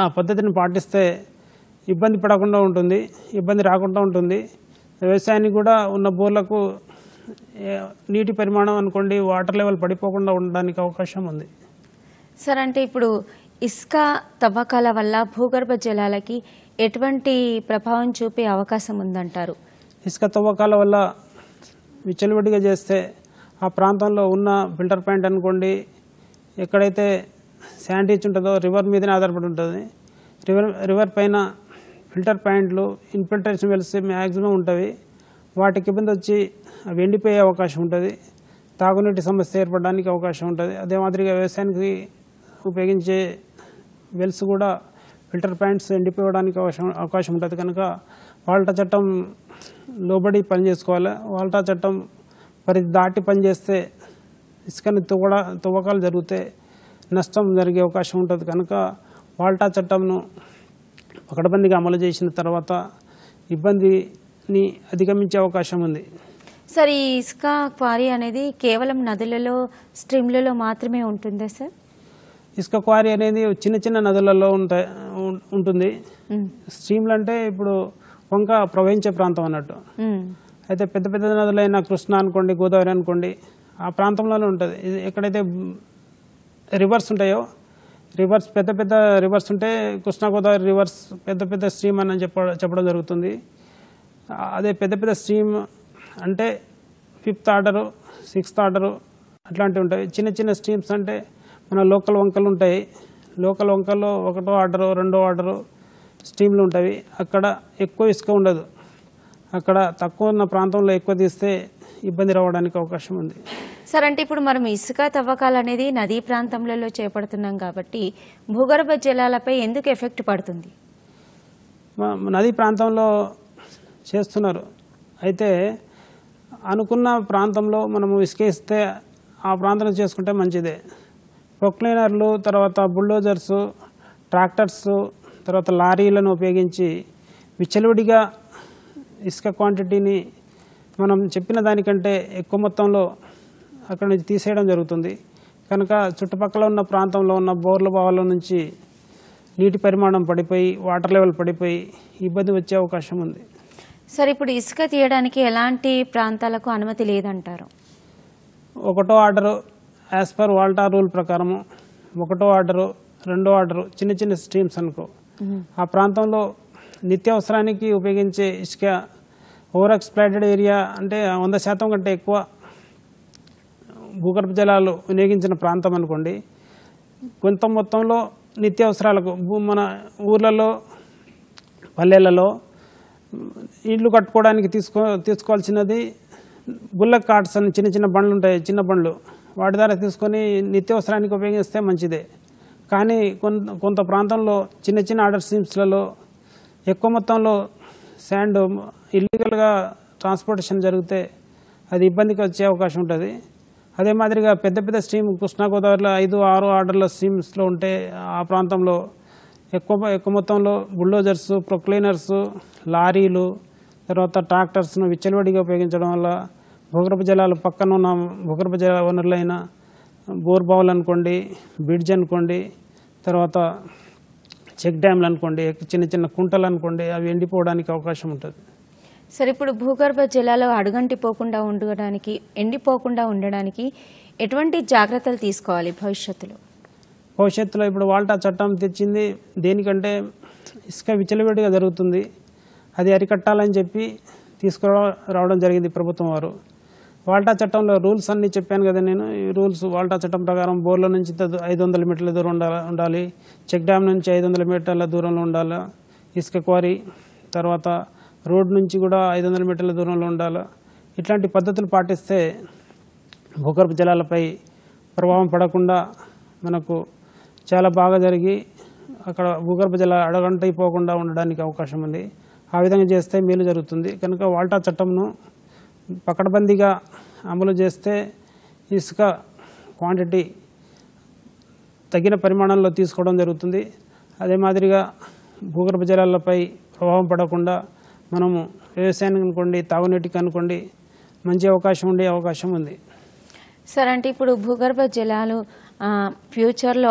ఆ పద్ధతిని పాటిస్తే ఇబ్బంది పడకుండా ఉంటుంది ఇబ్బంది రాకుండా ఉంటుంది వ్యవసాయానికి కూడా ఉన్న బోర్లకు నీటి పరిమాణం అనుకోండి వాటర్ లెవెల్ పడిపోకుండా ఉండడానికి అవకాశం ఉంది
సార్ అంటే ఇప్పుడు ఇసుక తవ్వకాల వల్ల భూగర్భ జలాలకి ఎటువంటి ప్రభావం చూపే అవకాశం ఉందంటారు
ఇసుక తవ్వకాల వల్ల విచ్చలవిడిగా చేస్తే ఆ ప్రాంతంలో ఉన్న ఫిల్టర్ ప్యాంట్ అనుకోండి ఎక్కడైతే శాండ్ ఉంటుందో రివర్ మీదనే ఆధారపడి ఉంటుంది రివర్ రివర్ పైన ఫిల్టర్ పాయింట్లు ఇన్ఫిల్టరేషన్ వెల్స్ మ్యాక్సిమం ఉంటుంది వాటికి ఇబ్బంది వచ్చి అవి ఎండిపోయే అవకాశం ఉంటుంది తాగునీటి సమస్య ఏర్పడడానికి అవకాశం ఉంటుంది అదే మాదిరిగా వ్యవసాయానికి ఉపయోగించే వెల్స్ కూడా ఫిల్టర్ పాయింట్స్ ఎండిపోవడానికి అవకాశం అవకాశం ఉంటుంది కనుక వాల్టా చట్టం లోబడి పని చేసుకోవాలి వాల్టా చట్టం పరిధి దాటి పనిచేస్తే ఇసుకని తువ్వడా తువ్వకాలు జరిగితే నష్టం జరిగే అవకాశం ఉంటుంది కనుక వాల్టా చట్టంను పకడబందిగా అమలు చేసిన తర్వాత ఇబ్బందిని అధిగమించే అవకాశం ఉంది
సార్ ఈ ఇసుక క్వారీ అనేది కేవలం నదులలో స్ట్రీమ్లలో మాత్రమే ఉంటుందా సార్
ఇసుక క్వారీ అనేది చిన్న చిన్న నదులలో ఉంటాయి ఉంటుంది స్ట్రీమ్లు అంటే ఇప్పుడు వంక ప్రవహించే ప్రాంతం అన్నట్టు అయితే పెద్ద పెద్ద నదులైన కృష్ణ అనుకోండి గోదావరి అనుకోండి ఆ ప్రాంతంలోనే ఉంటుంది ఎక్కడైతే రివర్స్ ఉంటాయో రివర్స్ పెద్ద పెద్ద రివర్స్ ఉంటే కృష్ణాగోదావరి రివర్స్ పెద్ద పెద్ద స్ట్రీమ్ అని చెప్ప చెప్పడం జరుగుతుంది అదే పెద్ద పెద్ద స్ట్రీమ్ అంటే ఫిఫ్త్ ఆర్డరు సిక్స్త్ ఆర్డరు అట్లాంటివి ఉంటాయి చిన్న చిన్న స్ట్రీమ్స్ అంటే మన లోకల్ వంకలు ఉంటాయి లోకల్ వంకల్లో ఒకటో ఆర్డరు రెండో ఆర్డరు స్ట్రీమ్లు ఉంటాయి అక్కడ ఎక్కువ ఇసుక ఉండదు అక్కడ తక్కువ ఉన్న ప్రాంతంలో ఎక్కువ తీస్తే ఇబ్బంది రావడానికి అవకాశం ఉంది
సార్ అంటే ఇప్పుడు మనం ఇసుక తవ్వకాలు అనేది నదీ ప్రాంతంలో చేపడుతున్నాం కాబట్టి భూగర్భ జలాలపై ఎందుకు
ఎఫెక్ట్ పడుతుంది నదీ ప్రాంతంలో చేస్తున్నారు అయితే అనుకున్న ప్రాంతంలో మనము ఇసుకేస్తే ఆ ప్రాంతంలో చేసుకుంటే మంచిదే ప్రొక్లైనర్లు తర్వాత బుల్డోజర్స్ ట్రాక్టర్స్ తర్వాత లారీలను ఉపయోగించి విచ్చలవిడిగా ఇసుక క్వాంటిటీని మనం చెప్పిన దానికంటే ఎక్కువ మొత్తంలో అక్కడ నుంచి తీసేయడం జరుగుతుంది కనుక చుట్టుపక్కల ఉన్న ప్రాంతంలో ఉన్న బోర్ల బావుల నుంచి నీటి పరిమాణం పడిపోయి వాటర్ లెవెల్ పడిపోయి ఇబ్బంది వచ్చే అవకాశం ఉంది
సార్ ఇప్పుడు ఇసుక తీయడానికి ఎలాంటి ప్రాంతాలకు అనుమతి లేదంటారు
ఒకటో order as per WALTA rule ప్రకారము ఒకటో ఆర్డరు రెండో ఆర్డరు చిన్న చిన్న స్ట్రీమ్స్ అనుకో ఆ ప్రాంతంలో నిత్యావసరానికి ఉపయోగించే ఇసుక ఓవర్ ఎక్స్ప్లాయిటెడ్ ఏరియా అంటే వంద శాతం కంటే ఎక్కువ భూగర్భ జలాలు వినియోగించిన ప్రాంతం అనుకోండి కొంత మొత్తంలో నిత్యావసరాలకు మన ఊర్లలో పల్లెలలో ఇళ్ళు కట్టుకోవడానికి తీసుకో తీసుకోవాల్సినది బుల్లక్ కార్ట్స్ అని చిన్న చిన్న బండ్లు ఉంటాయి చిన్న బండ్లు వాటి ద్వారా తీసుకొని నిత్యావసరానికి ఉపయోగిస్తే మంచిదే కానీ కొంత కొంత ప్రాంతంలో చిన్న చిన్న ఆర్డర్ స్కీమ్స్లలో ఎక్కువ మొత్తంలో శాండ్ ఇల్లీగల్గా ట్రాన్స్పోర్టేషన్ జరిగితే అది ఇబ్బందికి వచ్చే అవకాశం ఉంటుంది అదే మాదిరిగా పెద్ద పెద్ద స్ట్రీమ్ కృష్ణాగోదావరిలో ఐదు ఆరు ఆర్డర్ల స్ట్రీమ్స్లో ఉంటే ఆ ప్రాంతంలో ఎక్కువ ఎక్కువ మొత్తంలో బుల్డోజర్స్ ప్రొక్లీనర్స్ లారీలు తర్వాత ట్రాక్టర్స్ను విచ్చలవడిగా ఉపయోగించడం వల్ల భూగర్భ జలాలు పక్కన ఉన్న భూగర్భ జల వనరులైన బోర్బావులు అనుకోండి బ్రిడ్జ్ అనుకోండి తర్వాత చెక్ డ్యామ్లు అనుకోండి చిన్న చిన్న కుంటలు అనుకోండి అవి ఎండిపోవడానికి అవకాశం ఉంటుంది
సరే ఇప్పుడు
భూగర్భ జిల్లాలో అడుగంటి పోకుండా ఉండడానికి ఎండిపోకుండా ఉండడానికి ఎటువంటి జాగ్రత్తలు తీసుకోవాలి భవిష్యత్తులో
భవిష్యత్తులో ఇప్పుడు వాల్టా చట్టం తెచ్చింది దేనికంటే ఇసుక విచలవిడిగా జరుగుతుంది అది అరికట్టాలని చెప్పి తీసుకురావడం రావడం జరిగింది ప్రభుత్వం వారు వాల్టా చట్టంలో రూల్స్ అన్నీ చెప్పాను కదా నేను ఈ రూల్స్ వాల్టా చట్టం ప్రకారం బోర్ల నుంచి ఐదు వందల మీటర్ల దూరం ఉండాలి చెక్ డ్యామ్ నుంచి ఐదు వందల మీటర్ల దూరంలో ఉండాలి ఇసుక క్వారీ తర్వాత రోడ్ నుంచి కూడా ఐదు వందల మీటర్ల దూరంలో ఉండాలా ఇట్లాంటి పద్ధతులు పాటిస్తే భూగర్భ జలాలపై ప్రభావం పడకుండా మనకు చాలా బాగా జరిగి అక్కడ భూగర్భ జల అడగంటైపోకుండా ఉండడానికి అవకాశం ఉంది ఆ విధంగా చేస్తే మేలు జరుగుతుంది కనుక వాల్టా చట్టంను పకడ్బందీగా అమలు చేస్తే ఇసుక క్వాంటిటీ తగిన పరిమాణంలో తీసుకోవడం జరుగుతుంది అదే మాదిరిగా భూగర్భ జలాలపై ప్రభావం పడకుండా మనము వ్యవసాయానికి అనుకోండి తాగునీటికి అనుకోండి మంచి అవకాశం ఉండే అవకాశం ఉంది
సార్ అంటే ఇప్పుడు భూగర్భ జలాలు ఫ్యూచర్లో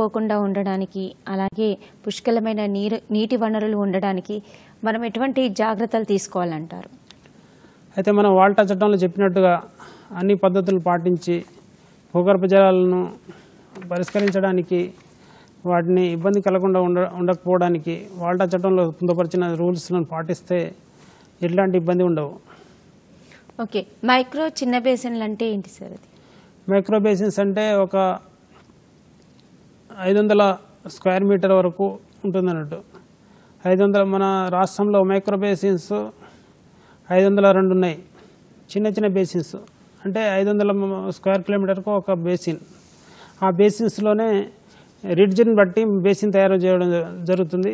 పోకుండా ఉండడానికి అలాగే పుష్కలమైన నీరు నీటి వనరులు ఉండడానికి మనం ఎటువంటి జాగ్రత్తలు తీసుకోవాలంటారు
అయితే మనం వాల్టా చట్టంలో చెప్పినట్టుగా అన్ని పద్ధతులు పాటించి భూగర్భ జలాలను పరిష్కరించడానికి వాటిని ఇబ్బంది కలగకుండా ఉండ ఉండకపోవడానికి వాల్టా చట్టంలో పొందపరిచిన రూల్స్ను పాటిస్తే ఎట్లాంటి ఇబ్బంది ఉండవు
ఓకే మైక్రో చిన్న బేసిన్లు అంటే ఏంటి సార్ అది
మైక్రో బేసిన్స్ అంటే ఒక ఐదు వందల స్క్వేర్ మీటర్ వరకు ఉంటుంది అన్నట్టు ఐదు వందల మన రాష్ట్రంలో మైక్రో బేసిన్స్ ఐదు వందల రెండు ఉన్నాయి చిన్న చిన్న బేసిన్స్ అంటే ఐదు వందల స్క్వేర్ కిలోమీటర్కు ఒక బేసిన్ ఆ బేసిన్స్లోనే రిడ్జిన్ బట్టి బేసిన్ తయారు చేయడం జరుగుతుంది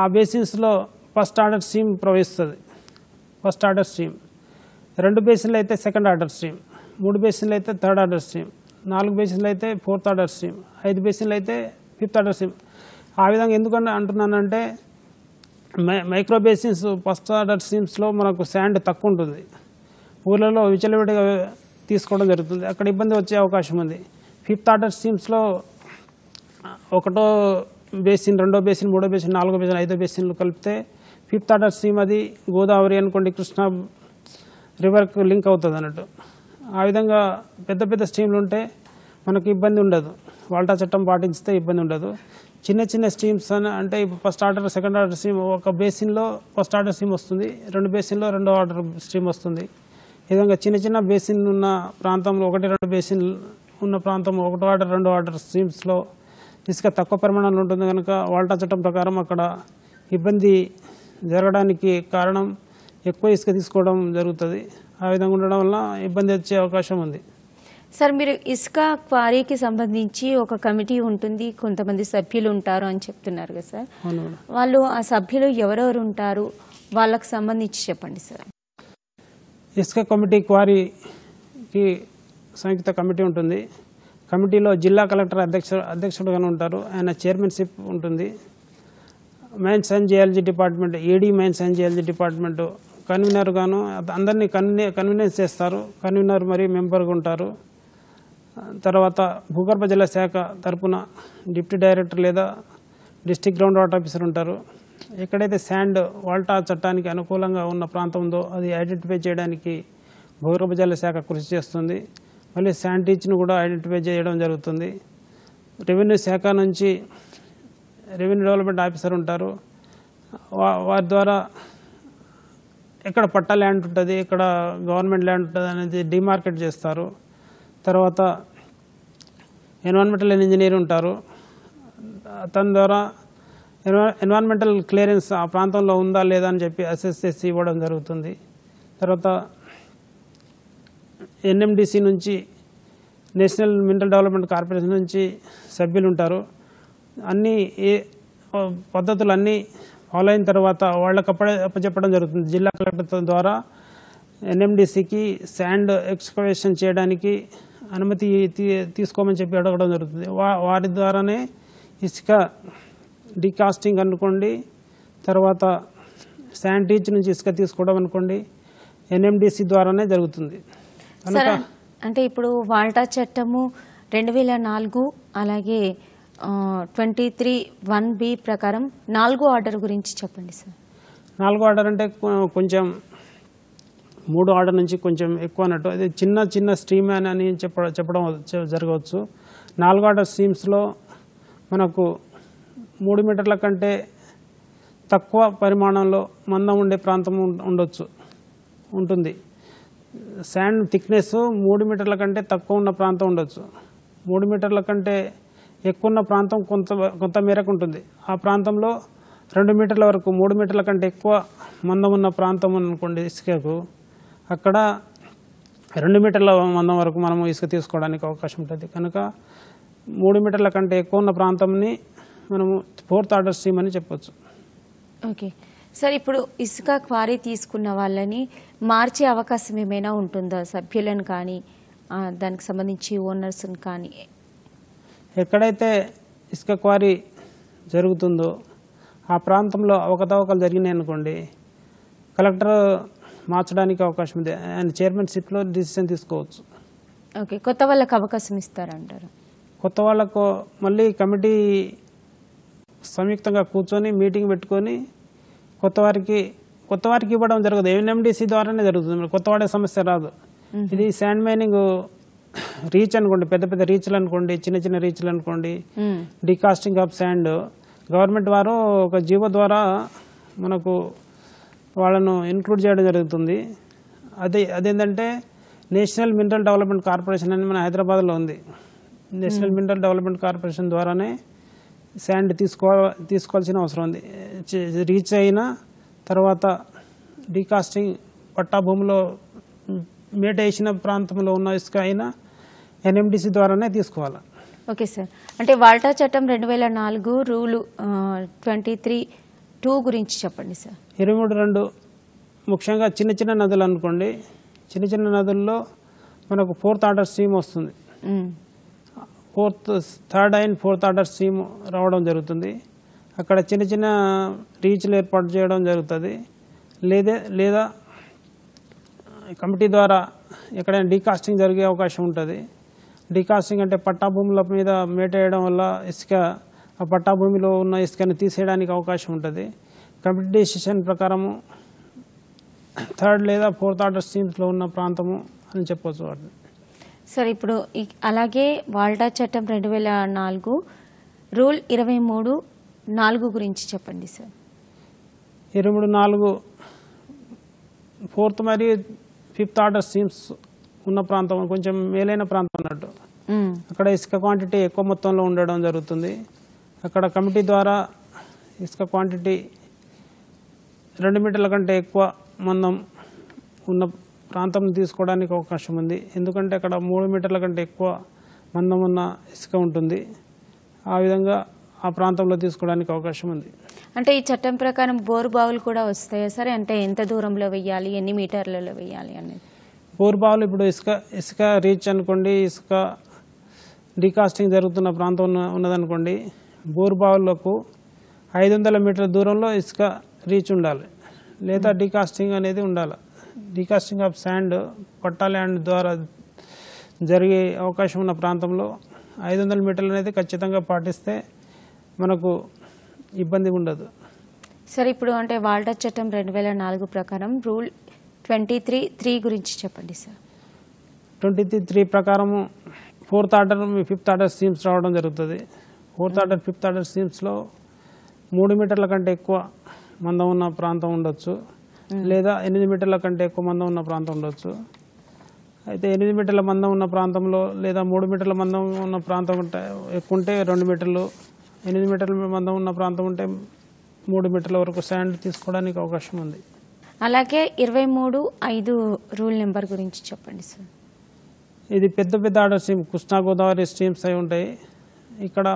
ఆ బేసిన్స్లో ఫస్ట్ ఆర్డర్ స్ట్రీమ్ ప్రవహిస్తుంది ఫస్ట్ ఆర్డర్ స్ట్రీమ్ రెండు బేసిన్లు అయితే సెకండ్ ఆర్డర్ స్ట్రీమ్ మూడు బేసిన్లు అయితే థర్డ్ ఆర్డర్ స్ట్రీమ్ నాలుగు బేసిన్లు అయితే ఫోర్త్ ఆర్డర్ స్ట్రీమ్ ఐదు బేసిన్లు అయితే ఫిఫ్త్ ఆర్డర్ స్ట్రీమ్ ఆ విధంగా ఎందుకంటే అంటున్నానంటే మై మైక్రో బేసిన్స్ ఫస్ట్ ఆర్డర్ స్ట్రీమ్స్లో మనకు శాండ్ తక్కువ ఉంటుంది ఊళ్ళలో విచలవిడిగా తీసుకోవడం జరుగుతుంది అక్కడ ఇబ్బంది వచ్చే అవకాశం ఉంది ఫిఫ్త్ ఆర్డర్ స్ట్రీమ్స్లో ఒకటో బేసిన్ రెండో బేసిన్ మూడో బేసిన్ నాలుగో బేసిన్ ఐదో బేసిన్లు కలిపితే ఫిఫ్త్ ఆర్డర్ స్ట్రీమ్ అది గోదావరి అనుకోండి కృష్ణా రివర్కు లింక్ అవుతుంది అన్నట్టు ఆ విధంగా పెద్ద పెద్ద స్ట్రీమ్లు ఉంటే మనకు ఇబ్బంది ఉండదు వాల్టా చట్టం పాటించితే ఇబ్బంది ఉండదు చిన్న చిన్న స్ట్రీమ్స్ అని అంటే ఇప్పుడు first order second order stream ఒక బేసిన్లో ఫస్ట్ ఆర్డర్ స్ట్రీమ్ వస్తుంది రెండు బేసిన్లో రెండో ఆర్డర్ స్ట్రీమ్ వస్తుంది ఈ విధంగా చిన్న చిన్న బేసిన్ ఉన్న ప్రాంతంలో ఒకటి రెండు బేసిన్ ఉన్న ప్రాంతం ఒకటో ఆర్డర్ రెండో ఆర్డర్ స్ట్రీమ్స్లో ఇసుక తక్కువ పరిమాణంలో ఉంటుంది కనుక వాల్టా చట్టం ప్రకారం అక్కడ ఇబ్బంది జరగడానికి కారణం ఎక్కువ ఇసుక తీసుకోవడం జరుగుతుంది ఆ విధంగా ఉండడం వల్ల ఇబ్బంది వచ్చే అవకాశం ఉంది
సార్ మీరు ఇసుక క్వారీకి సంబంధించి ఒక కమిటీ ఉంటుంది కొంతమంది సభ్యులు ఉంటారు అని చెప్తున్నారు కదా సార్ వాళ్ళు ఆ సభ్యులు ఎవరెవరు ఉంటారు వాళ్ళకు సంబంధించి చెప్పండి సార్
ఇసుక కమిటీ క్వారీకి సంయుక్త కమిటీ ఉంటుంది కమిటీలో జిల్లా కలెక్టర్ అధ్యక్ష అధ్యక్షుడుగానే ఉంటారు ఆయన చైర్మన్షిప్ ఉంటుంది mines and geology department AD mines and geology department కన్వీనర్గాను అందరినీ కన్వీ కన్వీనెన్స్ చేస్తారు కన్వీనర్ మరియు మెంబర్గా ఉంటారు తర్వాత భూగర్భ జిల్లా శాఖ తరపున డిప్యూటీ డైరెక్టర్ లేదా డిస్టిక్ గ్రౌండ్ వాటర్ ఆఫీసర్ ఉంటారు ఎక్కడైతే శాండ్ వాల్టా చట్టానికి అనుకూలంగా ఉన్న ప్రాంతం ఉందో అది ఐడెంటిఫై చేయడానికి భూగర్భ జిల్లా శాఖ కృషి చేస్తుంది మళ్ళీ శాంటిచ్ను కూడా ఐడెంటిఫై చేయడం జరుగుతుంది రెవెన్యూ శాఖ నుంచి రెవెన్యూ డెవలప్మెంట్ ఆఫీసర్ ఉంటారు వారి ద్వారా ఎక్కడ పట్టా ల్యాండ్ ఉంటుంది ఎక్కడ గవర్నమెంట్ ల్యాండ్ ఉంటుంది అనేది డిమార్కెట్ చేస్తారు తర్వాత ఎన్వాన్మెంటల్ ఇంజనీర్ ఉంటారు తన ద్వారా ఎన్విరాన్మెంటల్ క్లియరెన్స్ ఆ ప్రాంతంలో ఉందా లేదా అని చెప్పి అసెస్ చేసి ఇవ్వడం జరుగుతుంది తర్వాత ఎన్ఎండిసి నుంచి నేషనల్ మినరల్ డెవలప్మెంట్ కార్పొరేషన్ నుంచి సభ్యులు ఉంటారు అన్నీ ఏ పద్ధతులు అన్నీ ఫాలో అయిన తర్వాత వాళ్ళకి అప్పుడే అప్పచెప్పడం జరుగుతుంది జిల్లా కలెక్టర్ ద్వారా ఎన్ఎండిసికి శాండ్ ఎక్స్కవేషన్ చేయడానికి అనుమతి తీసుకోమని చెప్పి అడగడం జరుగుతుంది వారి ద్వారానే ఇసుక డీకాస్టింగ్ అనుకోండి తర్వాత శాండ్ టీచ్ నుంచి ఇసుక తీసుకోవడం అనుకోండి ఎన్ఎండిసి ద్వారానే జరుగుతుంది
అంటే ఇప్పుడు వాల్టా చట్టము రెండు వేల నాలుగు అలాగే ట్వంటీ త్రీ వన్ బి ప్రకారం నాలుగో ఆర్డర్ గురించి చెప్పండి సార్
నాలుగో ఆర్డర్ అంటే కొంచెం మూడు ఆర్డర్ నుంచి కొంచెం ఎక్కువ అన్నట్టు అది చిన్న చిన్న స్ట్రీమ్ అని చెప్ప చెప్పడం జరగవచ్చు నాలుగు ఆర్డర్ స్ట్రీమ్స్లో మనకు మూడు మీటర్ల కంటే తక్కువ పరిమాణంలో మందం ఉండే ప్రాంతం ఉండొచ్చు ఉంటుంది శాండ్ థిక్నెస్ మూడు మీటర్ల కంటే తక్కువ ఉన్న ప్రాంతం ఉండొచ్చు మూడు మీటర్ల కంటే ఎక్కువ ఉన్న ప్రాంతం కొంత కొంత మేరకు ఉంటుంది ఆ ప్రాంతంలో రెండు మీటర్ల వరకు మూడు మీటర్ల కంటే ఎక్కువ మందం ఉన్న ప్రాంతం అనుకోండి ఇసుకకు అక్కడ రెండు మీటర్ల మందం వరకు మనము ఇసుక తీసుకోవడానికి అవకాశం ఉంటుంది కనుక మూడు మీటర్ల కంటే ఎక్కువ ఉన్న ప్రాంతంని మనము ఫోర్త్ ఆర్డర్ స్ట్రీమ్ అని చెప్పవచ్చు
ఓకే సార్ ఇప్పుడు ఇసుక క్వారీ తీసుకున్న వాళ్ళని మార్చే అవకాశం ఏమైనా ఉంటుందా సభ్యులను కానీ దానికి సంబంధించి ఓనర్స్ని
కానీ ఎక్కడైతే ఇసుక క్వారీ జరుగుతుందో ఆ ప్రాంతంలో అవకతవకలు జరిగినాయి అనుకోండి కలెక్టర్ మార్చడానికి అవకాశం ఉంది ఆయన చైర్మన్షిప్లో డిసిషన్ తీసుకోవచ్చు
ఓకే కొత్త వాళ్ళకి అవకాశం
ఇస్తారంటారు కొత్త వాళ్ళకు మళ్ళీ కమిటీ సంయుక్తంగా కూర్చొని మీటింగ్ పెట్టుకొని కొత్త వారికి కొత్త వారికి ఇవ్వడం జరగదు ఎన్ఎండిసి ద్వారానే జరుగుతుంది మరి కొత్త వాడే సమస్య రాదు ఇది శాండ్ మైనింగ్ రీచ్ అనుకోండి పెద్ద పెద్ద రీచ్లు అనుకోండి చిన్న చిన్న రీచ్లు అనుకోండి డీకాస్టింగ్ ఆఫ్ శాండ్ గవర్నమెంట్ వారు ఒక జీవో ద్వారా మనకు వాళ్ళను ఇన్క్లూడ్ చేయడం జరుగుతుంది అదే అదేంటంటే నేషనల్ మినరల్ డెవలప్మెంట్ కార్పొరేషన్ అని మన హైదరాబాద్లో ఉంది నేషనల్ మినరల్ డెవలప్మెంట్ కార్పొరేషన్ ద్వారానే శాండ్ తీసుకో తీసుకోవాల్సిన అవసరం ఉంది రీచ్ అయినా తర్వాత డీకాస్టింగ్ పట్టాభూమిలో మేట వేసిన ప్రాంతంలో ఉన్న ఇసుక అయినా ఎన్ఎండిసి ద్వారానే తీసుకోవాలి
ఓకే సార్ అంటే వాల్టా చట్టం రెండు వేల నాలుగు రూలు ట్వంటీ త్రీ టూ గురించి చెప్పండి సార్
ఇరవై మూడు రెండు ముఖ్యంగా చిన్న చిన్న నదులు అనుకోండి చిన్న చిన్న నదుల్లో మనకు ఫోర్త్ ఆర్డర్ స్ట్రీమ్ వస్తుంది fourth third and fourth order stream రావడం జరుగుతుంది అక్కడ చిన్న చిన్న రీచ్లు ఏర్పాటు చేయడం జరుగుతుంది లేదే లేదా కమిటీ ద్వారా ఎక్కడైనా డీకాస్టింగ్ జరిగే అవకాశం ఉంటుంది డీకాస్టింగ్ అంటే పట్టాభూముల మీద మేటేయడం వల్ల ఇసుక ఆ పట్టాభూమిలో ఉన్న ఇసుకని తీసేయడానికి అవకాశం ఉంటుంది కమిటీ డిసిషన్ ప్రకారము థర్డ్ లేదా ఫోర్త్ ఆర్డర్ స్ట్రీమ్స్లో ఉన్న ప్రాంతము అని చెప్పవచ్చు వాటిని
సార్ ఇప్పుడు అలాగే వాల్డా చట్టం రెండు వేల నాలుగు రూల్ ఇరవై మూడు నాలుగు గురించి
చెప్పండి సార్ ఇరవై మూడు నాలుగు ఫోర్త్ మరియు ఫిఫ్త్ ఆర్డర్ సిమ్స్ ఉన్న ప్రాంతం కొంచెం మేలైన ప్రాంతం అన్నట్టు అక్కడ ఇసుక క్వాంటిటీ ఎక్కువ మొత్తంలో ఉండడం జరుగుతుంది అక్కడ కమిటీ ద్వారా ఇసుక క్వాంటిటీ రెండు మీటర్ల కంటే ఎక్కువ మందం ఉన్న ప్రాంతం తీసుకోవడానికి అవకాశం ఉంది ఎందుకంటే అక్కడ మూడు మీటర్ల కంటే ఎక్కువ మందం ఉన్న ఇసుక ఉంటుంది ఆ విధంగా ఆ ప్రాంతంలో తీసుకోవడానికి అవకాశం ఉంది
అంటే ఈ చట్టం ప్రకారం బోరు బావులు కూడా వస్తాయా సరే అంటే ఎంత దూరంలో వెయ్యాలి ఎన్ని మీటర్లలో వెయ్యాలి అనేది
బోరు బావులు ఇప్పుడు ఇసుక ఇసుక రీచ్ అనుకోండి ఇసుక డీకాస్టింగ్ జరుగుతున్న ప్రాంతం ఉన్నదనుకోండి బోరు బావులకు ఐదు వందల మీటర్ల దూరంలో ఇసుక రీచ్ ఉండాలి లేదా డీకాస్టింగ్ అనేది ఉండాలి డీకాస్టింగ్ ఆఫ్ శాండ్ పట్టా ల్యాండ్ ద్వారా జరిగే అవకాశం ఉన్న ప్రాంతంలో ఐదు వందల మీటర్లు అనేది ఖచ్చితంగా పాటిస్తే మనకు ఇబ్బంది ఉండదు
సార్ ఇప్పుడు అంటే వాల్టర్ చట్టం రెండు వేల నాలుగు ప్రకారం రూల్ ట్వంటీ త్రీ త్రీ గురించి చెప్పండి సార్
ట్వంటీ త్రీ త్రీ ప్రకారము fourth order fifth order schemes రావడం జరుగుతుంది ఫోర్త్ ఆర్డర్ ఫిఫ్త్ ఆర్డర్ స్కీమ్స్లో మూడు మీటర్ల కంటే ఎక్కువ మందం ఉన్న ప్రాంతం ఉండొచ్చు hmm. లేదా ఎనిమిది మీటర్ల కంటే ఎక్కువ మందం ఉన్న ప్రాంతం ఉండొచ్చు అయితే ఎనిమిది మీటర్ల మందం ఉన్న ప్రాంతంలో లేదా మూడు మీటర్ల మందం ఉన్న ప్రాంతం ఉంటే ఎక్కువ ఉంటే రెండు మీటర్లు ఎనిమిది మీటర్ల మందం ఉన్న ప్రాంతం ఉంటే మూడు మీటర్ల వరకు శాండ్ తీసుకోవడానికి అవకాశం ఉంది
అలాగే ఇరవై మూడు ఐదు రూల్ నెంబర్ గురించి చెప్పండి సార్
ఇది పెద్ద పెద్ద order stream Krishna Godavari streams అయి ఉంటాయి ఇక్కడ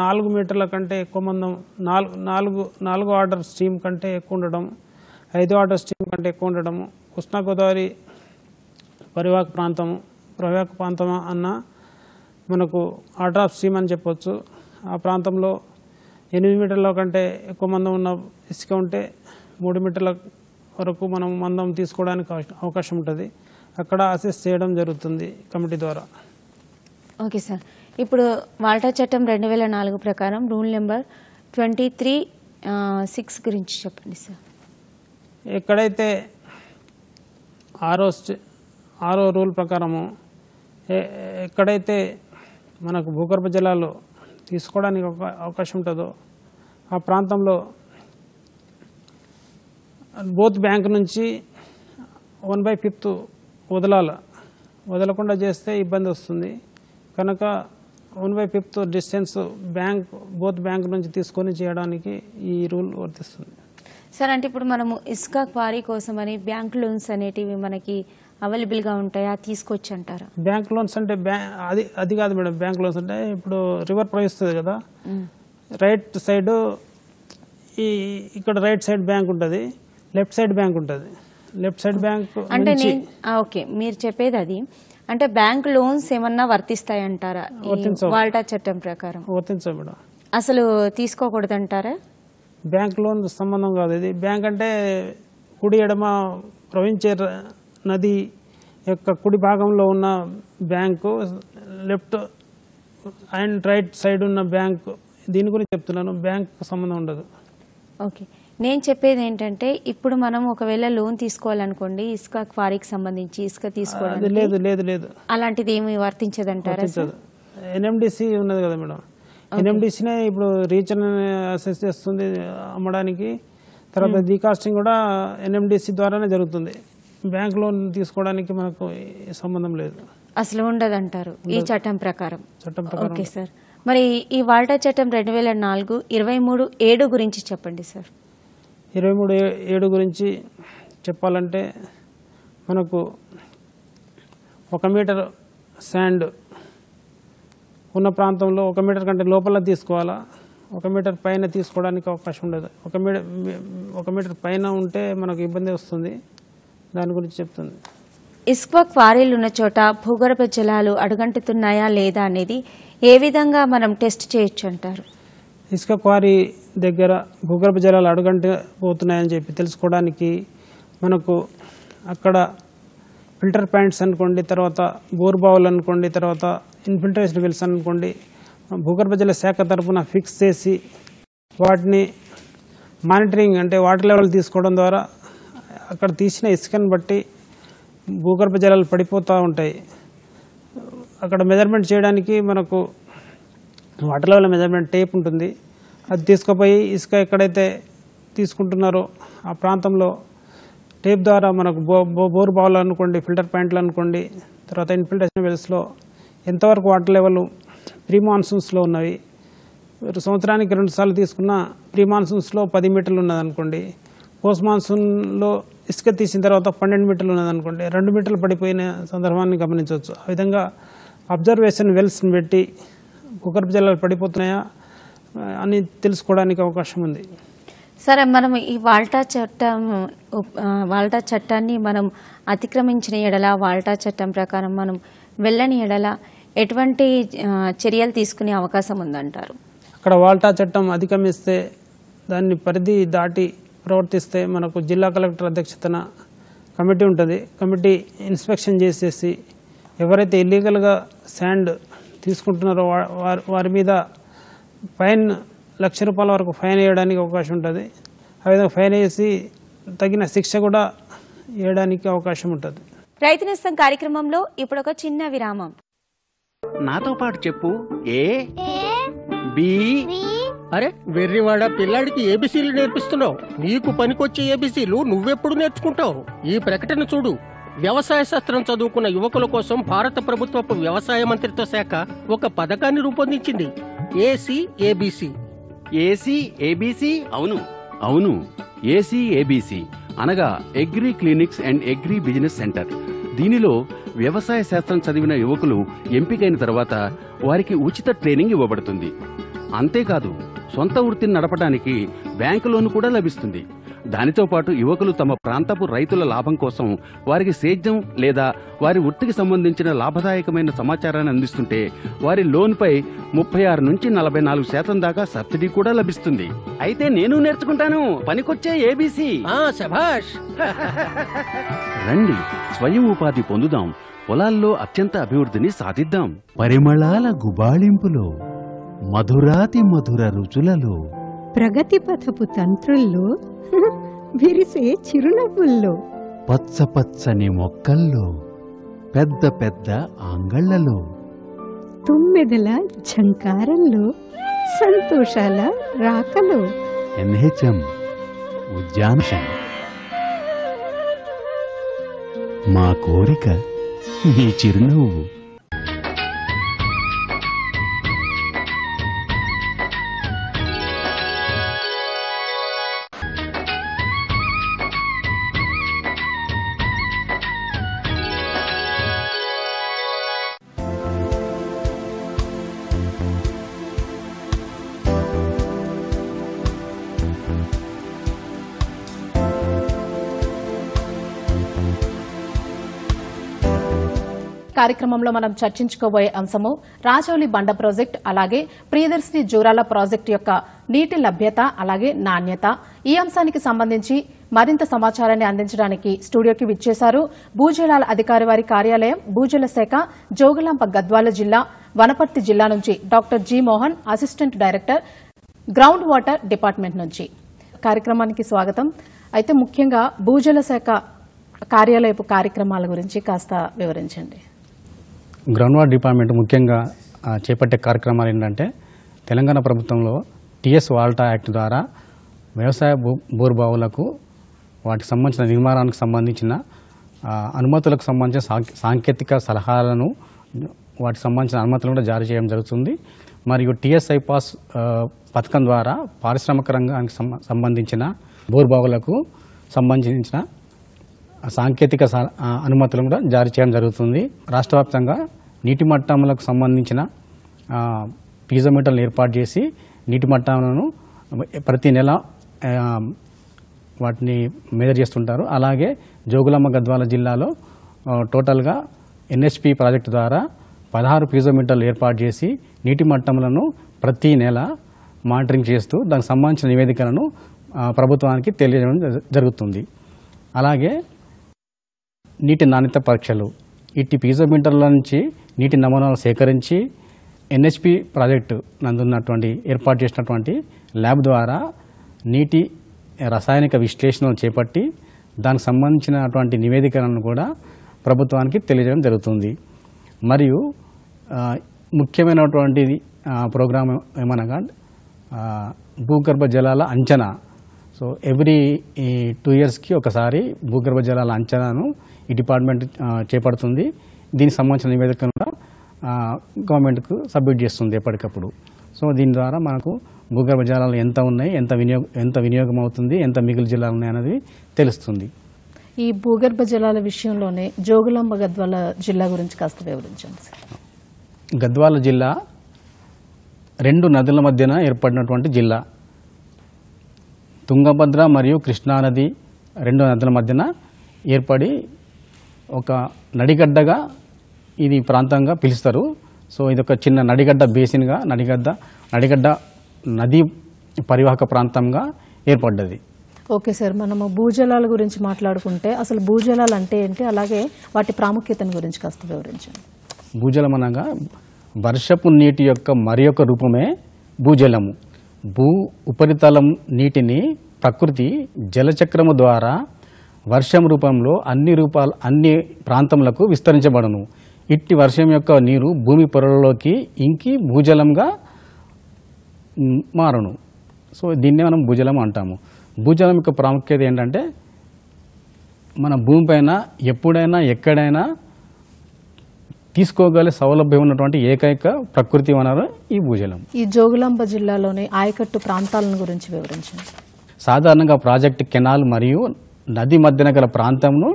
నాలుగు మీటర్ల కంటే ఎక్కువ మందం నాలుగు నాలుగు నాలుగు ఆర్డర్ స్ట్రీమ్ కంటే ఎక్కువ ఉండడం ఐదు ఆర్డర్ స్ట్రీమ్ కంటే ఎక్కువ ఉండడం కృష్ణా గోదావరి పరివాహక ప్రాంతము పరివాహక ప్రాంతం అన్న మనకు ఆర్డర్ ఆఫ్ స్ట్రీమ్ అని చెప్పవచ్చు ఆ ప్రాంతంలో ఎనిమిది మీటర్ల కంటే ఎక్కువ మందం ఉన్న ఇసుక ఉంటే మూడు మీటర్ల వరకు మనం మందం తీసుకోవడానికి అవకాశం ఉంటుంది అక్కడ అసెస్ చేయడం జరుగుతుంది కమిటీ ద్వారా
ఓకే సార్ ఇప్పుడు వాల్టా చట్టం రెండు వేల నాలుగు ప్రకారం rule number twenty three six గురించి చెప్పండి సార్
ఎక్కడైతే ఆరో ఆరో రూల్ ప్రకారము ఎక్కడైతే మనకు భూగర్భ జలాలు తీసుకోవడానికి ఒక అవకాశం ఉంటుందో ఆ ప్రాంతంలో బోత్ బ్యాంక్ నుంచి వన్ బై ఫిఫ్త్ వదలాల వదలకుండా చేస్తే ఇబ్బంది వస్తుంది కనుక one by fifth distance bank both bank నుంచి తీసుకొని చేయడానికి ఈ రూల్ వర్తిస్తుంది
సార్ అంటే ఇప్పుడు మనము ఇస్కా క్వారీ అని బ్యాంక్ లోన్స్ అనేటివి మనకి అవైలబుల్గా ఉంటాయా తీసుకొచ్చి అంటారా
బ్యాంక్ లోన్స్ అంటే అది అది కాదు మేడం బ్యాంక్ లోన్స్ అంటే ఇప్పుడు రివర్ ప్రవహిస్తుంది కదా రైట్ సైడ్ ఈ ఇక్కడ రైట్ సైడ్ బ్యాంక్ ఉంటుంది లెఫ్ట్ సైడ్ బ్యాంక్ ఉంటుంది లెఫ్ట్ సైడ్ బ్యాంక్ అంటే
ఓకే మీరు చెప్పేది అది అంటే బ్యాంక్ లోన్స్ ఏమన్నా వర్తిస్తాయి అంటారా వాల్టా చట్టం ప్రకారం
వర్తించవు మేడం
అసలు తీసుకోకూడదు అంటారా
బ్యాంక్ లోన్ సంబంధం కాదు ఇది బ్యాంక్ అంటే కుడి ఎడమ ప్రవహించే నది యొక్క కుడి భాగంలో ఉన్న bank left and right side ఉన్న బ్యాంకు దీని గురించి చెప్తున్నాను బ్యాంకు సంబంధం ఉండదు
ఓకే నేను చెప్పేది ఏంటంటే ఇప్పుడు మనం ఒకవేళ లోన్ తీసుకోవాలనుకోండి ఇసుక క్వారీకి సంబంధించి ఇసుక తీసుకోవాలి లేదు లేదు లేదు అలాంటిది ఏమి అంటారు
ఎన్ఎండిసి ఉన్నది కదా మేడం ఎన్ఎండిసినే ఇప్పుడు రీచర్ అసెస్ చేస్తుంది అమ్మడానికి తర్వాత డీకాస్టింగ్ కూడా ఎన్ఎండిసి ద్వారానే జరుగుతుంది బ్యాంక్ లోన్ తీసుకోవడానికి మనకు సంబంధం లేదు
అసలు ఉండదంటారు ఈ చట్టం ప్రకారం
చట్టం ప్రకారం ఓకే సార్
మరి ఈ వాల్టా చట్టం రెండు వేల నాలుగు ఇరవై మూడు ఏడు గురించి
చెప్పండి సార్ ఇరవై మూడు ఏడు గురించి చెప్పాలంటే మనకు ఒక మీటర్ శాండ్ ఉన్న ప్రాంతంలో ఒక మీటర్ కంటే లోపల తీసుకోవాలా ఒక మీటర్ పైన తీసుకోవడానికి అవకాశం ఉండదు ఒక మీటర్ ఒక మీటర్ పైన ఉంటే మనకు ఇబ్బంది వస్తుంది దాని గురించి చెప్తుంది
ఇసుక క్వారీలు ఉన్న చోట భూగర్భ జలాలు అడుగంటుతున్నాయా లేదా అనేది ఏ విధంగా మనం టెస్ట్ చేయొచ్చు అంటారు
ఇసుక క్వారీ దగ్గర భూగర్భ జలాలు అడుగంట పోతున్నాయని చెప్పి తెలుసుకోవడానికి మనకు అక్కడ ఫిల్టర్ ప్యాంట్స్ అనుకోండి తర్వాత బోర్బావులు అనుకోండి తర్వాత ఇన్ఫిల్ట్రేషన్ వెల్స్ అనుకోండి భూగర్భ జల శాఖ తరఫున ఫిక్స్ చేసి వాటిని మానిటరింగ్ అంటే వాటర్ లెవెల్ తీసుకోవడం ద్వారా అక్కడ తీసిన ఇసుకను బట్టి భూగర్భ జలాలు పడిపోతూ ఉంటాయి అక్కడ మెజర్మెంట్ చేయడానికి మనకు వాటర్ లెవెల్ మెజర్మెంట్ టేప్ ఉంటుంది అది తీసుకుపోయి ఇసుక ఎక్కడైతే తీసుకుంటున్నారో ఆ ప్రాంతంలో టేప్ ద్వారా మనకు బో బోర్ బావులు అనుకోండి ఫిల్టర్ ప్యాంట్లు అనుకోండి తర్వాత ఇన్ఫిల్టేషన్ వెల్స్లో ఎంతవరకు వాటర్ లెవెల్ ప్రీ మాన్సూన్స్లో ఉన్నవి సంవత్సరానికి రెండు సార్లు తీసుకున్న ప్రీ మాన్సూన్స్లో పది మీటర్లు ఉన్నదనుకోండి పోస్ట్ మాన్సూన్లో ఇసుక తీసిన తర్వాత పన్నెండు మీటర్లు ఉన్నదనుకోండి రెండు మీటర్లు పడిపోయిన సందర్భాన్ని గమనించవచ్చు ఆ విధంగా అబ్జర్వేషన్ వెల్స్ని పెట్టి భూగర్భ జలాలు పడిపోతున్నాయా అని తెలుసుకోవడానికి అవకాశం ఉంది
సరే మనం ఈ వాల్టా చట్టం వాల్టా చట్టాన్ని మనం అతిక్రమించిన ఎడల వాల్టా చట్టం ప్రకారం మనం వెళ్ళని ఎడల ఎటువంటి చర్యలు తీసుకునే అవకాశం ఉందంటారు
అక్కడ వాల్టా చట్టం అధిగమిస్తే దాన్ని పరిధి దాటి ప్రవర్తిస్తే మనకు జిల్లా కలెక్టర్ అధ్యక్షతన కమిటీ ఉంటుంది కమిటీ ఇన్స్పెక్షన్ చేసేసి ఎవరైతే ఇల్లీగల్గా శాండ్ తీసుకుంటున్నారో వారి వారి మీద ఫైన్ లక్ష రూపాయల వరకు ఫైన్ వేయడానికి అవకాశం ఉంటుంది ఆ విధంగా ఫైన్ వేసి తగిన శిక్ష కూడా వేయడానికి అవకాశం
ఉంటుంది
రైతు నేస్తం కార్యక్రమంలో ఇప్పుడు ఒక చిన్న విరామం
నాతో పాటు చెప్పు ఏ బి అరే వెర్రివాడ పిల్లాడికి ఏబీసీలు నేర్పిస్తున్నావు నీకు పనికొచ్చే ఏబీసీలు నువ్వెప్పుడు నేర్చుకుంటావు ఈ ప్రకటన చూడు వ్యవసాయ శాస్త్రం చదువుకున్న యువకుల కోసం భారత ప్రభుత్వపు వ్యవసాయ మంత్రిత్వ శాఖ ఒక పథకాన్ని రూపొందించింది ఏసీ ఏబీసీ ఏసీ ఏబీసీ అవును అవును ఏసీ ఏబీసీ అనగా agri clinics and agri business centre దీనిలో వ్యవసాయ శాస్త్రం చదివిన యువకులు ఎంపికైన తర్వాత వారికి ఉచిత ట్రైనింగ్ ఇవ్వబడుతుంది అంతేకాదు సొంత వృత్తిని నడపడానికి బ్యాంకు లోన్ కూడా లభిస్తుంది దానితో పాటు యువకులు తమ ప్రాంతపు రైతుల లాభం కోసం వారికి సేద్యం లేదా వారి వృత్తికి సంబంధించిన లాభదాయకమైన సమాచారాన్ని అందిస్తుంటే వారి లోన్పై ముప్పై ఆరు నుంచి నలభై నాలుగు శాతం దాకా సబ్సిడీ కూడా లభిస్తుంది అయితే నేను నేర్చుకుంటాను పనికొచ్చే ఏబీసీ రండి స్వయం ఉపాధి పొందుదాం పొలాల్లో అత్యంత అభివృద్ధిని సాధిద్దాం పరిమళాల గుబాళింపులో మధురాతి మధుర రుచులలో
ప్రగతి పథపు తంత్రుల్లో విరిసే చిరునవ్వుల్లో
పచ్చ పచ్చని మొక్కల్లో పెద్ద పెద్ద ఆంగళ్లలో
తుమ్మెదల ఝంకారంలో సంతోషాల రాకలో
ఎన్హెచ్ఎం ఉద్యాంశం మా కోరిక మీ చిరునవ్వు
కార్యక్రమంలో మనం చర్చించుకోబోయే అంశము రాజౌలి బండ ప్రాజెక్ట్ అలాగే ప్రియదర్శిని జూరాల ప్రాజెక్టు యొక్క నీటి లభ్యత అలాగే నాణ్యత ఈ అంశానికి సంబంధించి మరింత సమాచారాన్ని అందించడానికి స్టూడియోకి విచ్చేశారు భూజలాల అధికారి వారి కార్యాలయం భూజల శాఖ జోగులాంప గద్వాల జిల్లా వనపర్తి జిల్లా నుంచి doctor G Mohan assistant director ground water department నుంచి కార్యక్రమానికి స్వాగతం అయితే ముఖ్యంగా భూజల శాఖ కార్యాలయపు కార్యక్రమాల గురించి కాస్త వివరించండి
గ్రౌండ్ డిపార్ట్మెంట్ ముఖ్యంగా చేపట్టే కార్యక్రమాలు ఏంటంటే తెలంగాణ ప్రభుత్వంలో టిఎస్ వాల్టా యాక్ట్ ద్వారా వ్యవసాయ బోర్బావులకు వాటికి సంబంధించిన నిర్మాణానికి సంబంధించిన అనుమతులకు సంబంధించిన సాంకేతిక సలహాలను వాటికి సంబంధించిన అనుమతులు కూడా జారీ చేయడం జరుగుతుంది మరియు టిఎస్ఐ పాస్ పథకం ద్వారా పారిశ్రామిక రంగానికి సంబంధించిన బోర్బావులకు సంబంధించిన సాంకేతిక అనుమతులను కూడా జారీ చేయడం జరుగుతుంది రాష్ట్ర నీటి మట్టములకు సంబంధించిన పీజోమీటర్లు ఏర్పాటు చేసి నీటి మట్టాలను ప్రతి నెల వాటిని మేజర్ చేస్తుంటారు అలాగే జోగులమ్మ గద్వాల జిల్లాలో టోటల్గా ఎన్ఎస్పి ప్రాజెక్టు ద్వారా పదహారు పీజోమీటర్లు ఏర్పాటు చేసి నీటి మట్టములను ప్రతి నెల మానిటరింగ్ చేస్తూ దానికి సంబంధించిన నివేదికలను ప్రభుత్వానికి తెలియజేయడం జరుగుతుంది అలాగే నీటి నాణ్యత పరీక్షలు ఇట్టి పీజోమీటర్ల నుంచి నీటి నమూనాలు సేకరించి ఎన్హెచ్పి ప్రాజెక్టు నందున్నటువంటి ఏర్పాటు చేసినటువంటి ల్యాబ్ ద్వారా నీటి రసాయనిక విశ్లేషణలు చేపట్టి దానికి సంబంధించినటువంటి నివేదికలను కూడా ప్రభుత్వానికి తెలియజేయడం జరుగుతుంది మరియు ముఖ్యమైనటువంటి ప్రోగ్రాం ఏమనగా భూగర్భ జలాల అంచనా సో ఎవ్రీ టూ ఇయర్స్కి ఒకసారి భూగర్భ జలాల అంచనాను ఈ డిపార్ట్మెంట్ చేపడుతుంది దీనికి సంబంధించిన నివేదికను గవర్నమెంట్కు సబ్మిట్ చేస్తుంది ఎప్పటికప్పుడు సో దీని ద్వారా మనకు భూగర్భ జలాలు ఎంత ఉన్నాయి ఎంత వినియోగ ఎంత వినియోగం అవుతుంది ఎంత మిగిలి జిల్లాలు ఉన్నాయి అనేది తెలుస్తుంది
ఈ భూగర్భ జలాల విషయంలోనే జోగులాంబ గద్వాల జిల్లా గురించి కాస్త వివరించండి
గద్వాల జిల్లా రెండు నదుల మధ్యన ఏర్పడినటువంటి జిల్లా తుంగభద్ర మరియు కృష్ణానది రెండు నదుల మధ్యన ఏర్పడి ఒక నడిగడ్డగా ఇది ప్రాంతంగా పిలుస్తారు సో ఇది ఒక చిన్న నడిగడ్డ బేసిన్గా నడిగడ్డ నడిగడ్డ నదీ పరివాహక ప్రాంతంగా ఏర్పడ్డది
ఓకే సార్ మనము భూజలాల గురించి మాట్లాడుకుంటే అసలు భూజలాలు అంటే ఏంటి అలాగే వాటి ప్రాముఖ్యతను గురించి కాస్త వివరించండి
భూజలం అనగా వర్షపు నీటి యొక్క మరి రూపమే భూజలము భూ ఉపరితలం నీటిని ప్రకృతి జలచక్రము ద్వారా వర్షం రూపంలో అన్ని రూపాలు అన్ని ప్రాంతములకు విస్తరించబడను ఇట్టి వర్షం యొక్క నీరు భూమి పొరలలోకి ఇంకి భూజలంగా మారును సో దీన్నే మనం భూజలం అంటాము భూజలం యొక్క ప్రాముఖ్యత ఏంటంటే మన భూమిపైన ఎప్పుడైనా ఎక్కడైనా తీసుకోగలిగే సౌలభ్యం ఉన్నటువంటి ఏకైక ప్రకృతి వనరు ఈ భూజలం
ఈ జోగులాంబ జిల్లాలోని ఆయకట్టు ప్రాంతాలను గురించి వివరించండి
సాధారణంగా ప్రాజెక్ట్ కెనాల్ మరియు నది మధ్యన గల ప్రాంతంను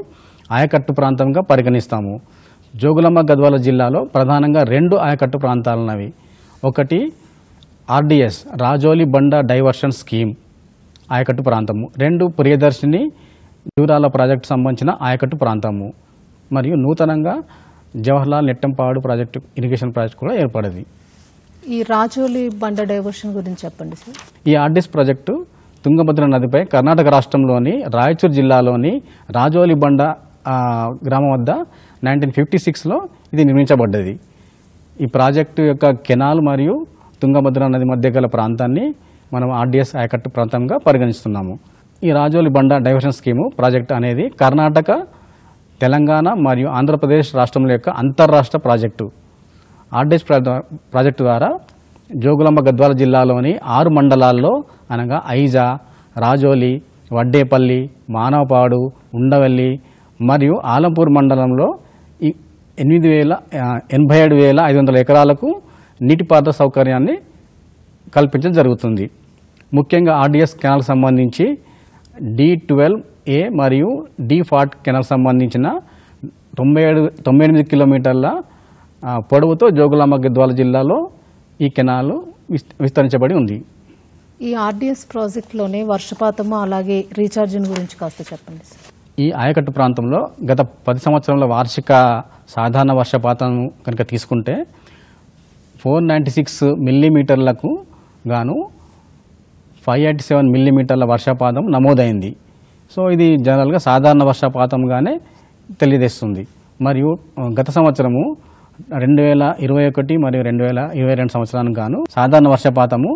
ఆయకట్టు ప్రాంతంగా పరిగణిస్తాము జోగులమ్మ గద్వాల జిల్లాలో ప్రధానంగా రెండు ఆయకట్టు ప్రాంతాలున్నవి ఒకటి ఆర్డిఎస్ రాజోలి బండ డైవర్షన్ స్కీమ్ ఆయకట్టు ప్రాంతము రెండు ప్రియదర్శిని జూరాల ప్రాజెక్టు సంబంధించిన ఆయకట్టు ప్రాంతము మరియు నూతనంగా Jawaharlal Nettampadu project irrigation project కూడా ఏర్పడేది
ఈ రాజోలి బండ డైవర్షన్ గురించి చెప్పండి సార్
ఈ ఆర్డిఎస్ ప్రాజెక్టు తుంగభద్ర నదిపై కర్ణాటక రాష్ట్రంలోని రాయచూరు జిల్లాలోని రాజోలి బండ గ్రామం వద్ద నైన్టీన్ ఫిఫ్టీ సిక్స్లో ఇది నిర్మించబడ్డది ఈ ప్రాజెక్టు యొక్క కెనాల్ మరియు తుంగభద్ర నది మధ్య గల ప్రాంతాన్ని మనం ఆర్డిఎస్ ఆయకట్టు ప్రాంతంగా పరిగణిస్తున్నాము ఈ రాజోలి బండ డైవర్షన్ స్కీము ప్రాజెక్ట్ అనేది కర్ణాటక తెలంగాణ మరియు ఆంధ్రప్రదేశ్ రాష్ట్రముల యొక్క అంతర్రాష్ట్ర ప్రాజెక్టు ఆర్డిఎస్ ప్రాజెక్టు ద్వారా జోగులాంబ గద్వాల జిల్లాలోని ఆరు మండలాల్లో అనగా ఐజా రాజోలి వడ్డేపల్లి మానవపాడు ఉండవల్లి మరియు ఆలంపూర్ మండలంలో ఎనిమిది వేల ఎనభై ఏడు వేల ఐదు వందల ఎకరాలకు నీటిపారుదల సౌకర్యాన్ని కల్పించడం జరుగుతుంది ముఖ్యంగా ఆర్డిఎస్ కెనాల్ సంబంధించి డి ట్వెల్వ్ ఏ మరియు డి ఫార్ట్ కెనాల్ సంబంధించిన తొంభై ఏడు తొంభై ఎనిమిది కిలోమీటర్ల పొడవుతో జోగులామ గద్వాల జిల్లాలో ఈ కెనాల్ విస్తరించబడి ఉంది
ఈ ఆర్డిఎస్ ప్రాజెక్టులోనే వర్షపాతము అలాగే రీఛార్జింగ్ గురించి కాస్త చెప్పండి
ఈ ఆయకట్టు ప్రాంతంలో గత పది సంవత్సరంలో వార్షిక సాధారణ వర్షపాతం కనుక తీసుకుంటే ఫోర్ నైంటీ సిక్స్ మిల్లీమీటర్లకు గాను ఫైవ్ ఎయిటీ సెవెన్ మిల్లీమీటర్ల వర్షపాతం నమోదైంది సో ఇది జనరల్గా సాధారణ వర్షపాతంగానే తెలియజేస్తుంది మరియు గత సంవత్సరము రెండు వేల ఇరవై ఒకటి మరియు రెండు వేల ఇరవై రెండు సంవత్సరానికి గాను సాధారణ వర్షపాతము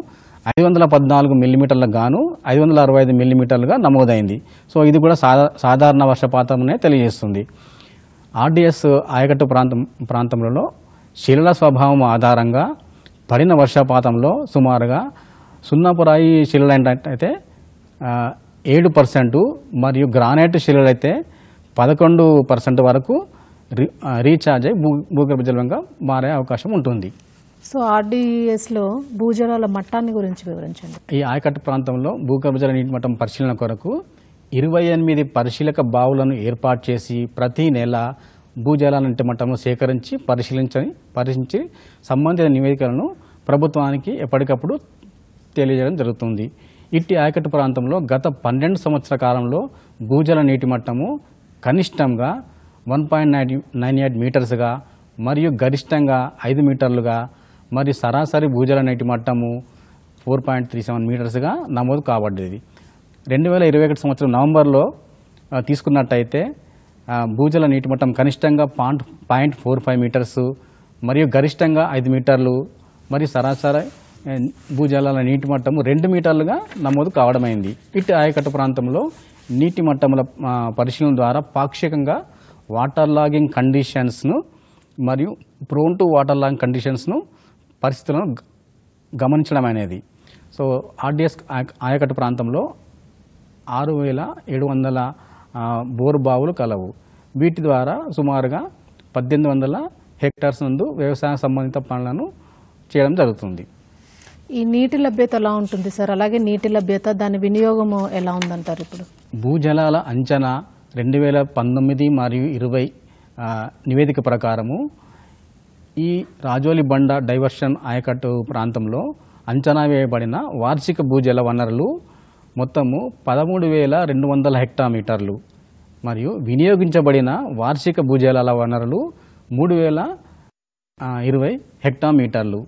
ఐదు వందల పద్నాలుగు మిల్లీమీటర్లకు గాను ఐదు వందల అరవై ఐదు మిల్లీమీటర్లుగా నమోదైంది సో ఇది కూడా సాధారణ వర్షపాతమనే తెలియజేస్తుంది ఆర్డిఎస్ ఆయకట్టు ప్రాంతం ప్రాంతంలో శిలల స్వభావం ఆధారంగా పడిన వర్షపాతంలో సుమారుగా సున్నాపురాయి శిలలు ఏంటంటే ఏడు పర్సెంటు మరియు గ్రానైట్ శిలలైతే పదకొండు పర్సెంట్ వరకు రీఛార్జ్ అయి భూ భూగర్భ జలంగా మారే అవకాశం ఉంటుంది
సో ఆర్డీఎస్లో భూజలాల మట్టాన్ని గురించి వివరించండి
ఈ ఆయకట్టు ప్రాంతంలో భూగర్భజల నీటి మట్టం పరిశీలన కొరకు ఇరవై ఎనిమిది పరిశీలక బావులను ఏర్పాటు చేసి ప్రతి నెల భూజలాల నీటి మట్టంలో సేకరించి పరిశీలించని పరిశీలించి సంబంధిత నివేదికలను ప్రభుత్వానికి ఎప్పటికప్పుడు తెలియజేయడం జరుగుతుంది ఇట్టి ఆయకట్టు ప్రాంతంలో గత పన్నెండు సంవత్సర కాలంలో భూజల నీటి మట్టము కనిష్టంగా one point nine nine eight మీటర్స్గా మరియు గరిష్టంగా ఐదు మీటర్లుగా మరి సరాసరి భూజల నీటి మట్టము ఫోర్ పాయింట్ త్రీ సెవెన్ మీటర్స్గా నమోదు కాబడ్డది రెండు వేల ఇరవై ఒకటి సంవత్సరం నవంబర్లో తీసుకున్నట్టయితే భూజల నీటి మట్టం కనిష్టంగా point point four five meters మరియు గరిష్టంగా ఐదు మీటర్లు మరియు సరాసరి భూజలాల నీటి మట్టము రెండు మీటర్లుగా నమోదు కావడమైంది ఇటు ఆయకట్ట ప్రాంతంలో నీటి మట్టముల పరిశీలన ద్వారా పాక్షికంగా వాటర్ లాగింగ్ కండిషన్స్ను మరియు ప్రోన్ టు వాటర్ లాగింగ్ కండిషన్స్ను పరిస్థితులను గమనించడం అనేది సో ఆర్డిఎస్ ఆయకట్టు ప్రాంతంలో ఆరు వేల ఏడు వందల బోరు బావులు కలవు వీటి ద్వారా సుమారుగా పద్దెనిమిది వందల హెక్టార్స్ నందు వ్యవసాయ సంబంధిత పనులను చేయడం జరుగుతుంది
ఈ నీటి లభ్యత ఎలా ఉంటుంది సార్ అలాగే నీటి లభ్యత దాని వినియోగం ఎలా ఉందంటారు ఇప్పుడు
భూజలాల అంచనా రెండు వేల పంతొమ్మిది మరియు ఇరవై నివేదిక ప్రకారము ఈ రాజోలి బండ డైవర్షన్ ఆయకట్టు ప్రాంతంలో అంచనా వేయబడిన వార్షిక భూజల వనరులు మొత్తము పదమూడు వేల రెండు వందల హెక్టామీటర్లు మరియు వినియోగించబడిన వార్షిక భూజలాల వనరులు మూడు వేల ఇరవై హెక్టామీటర్లు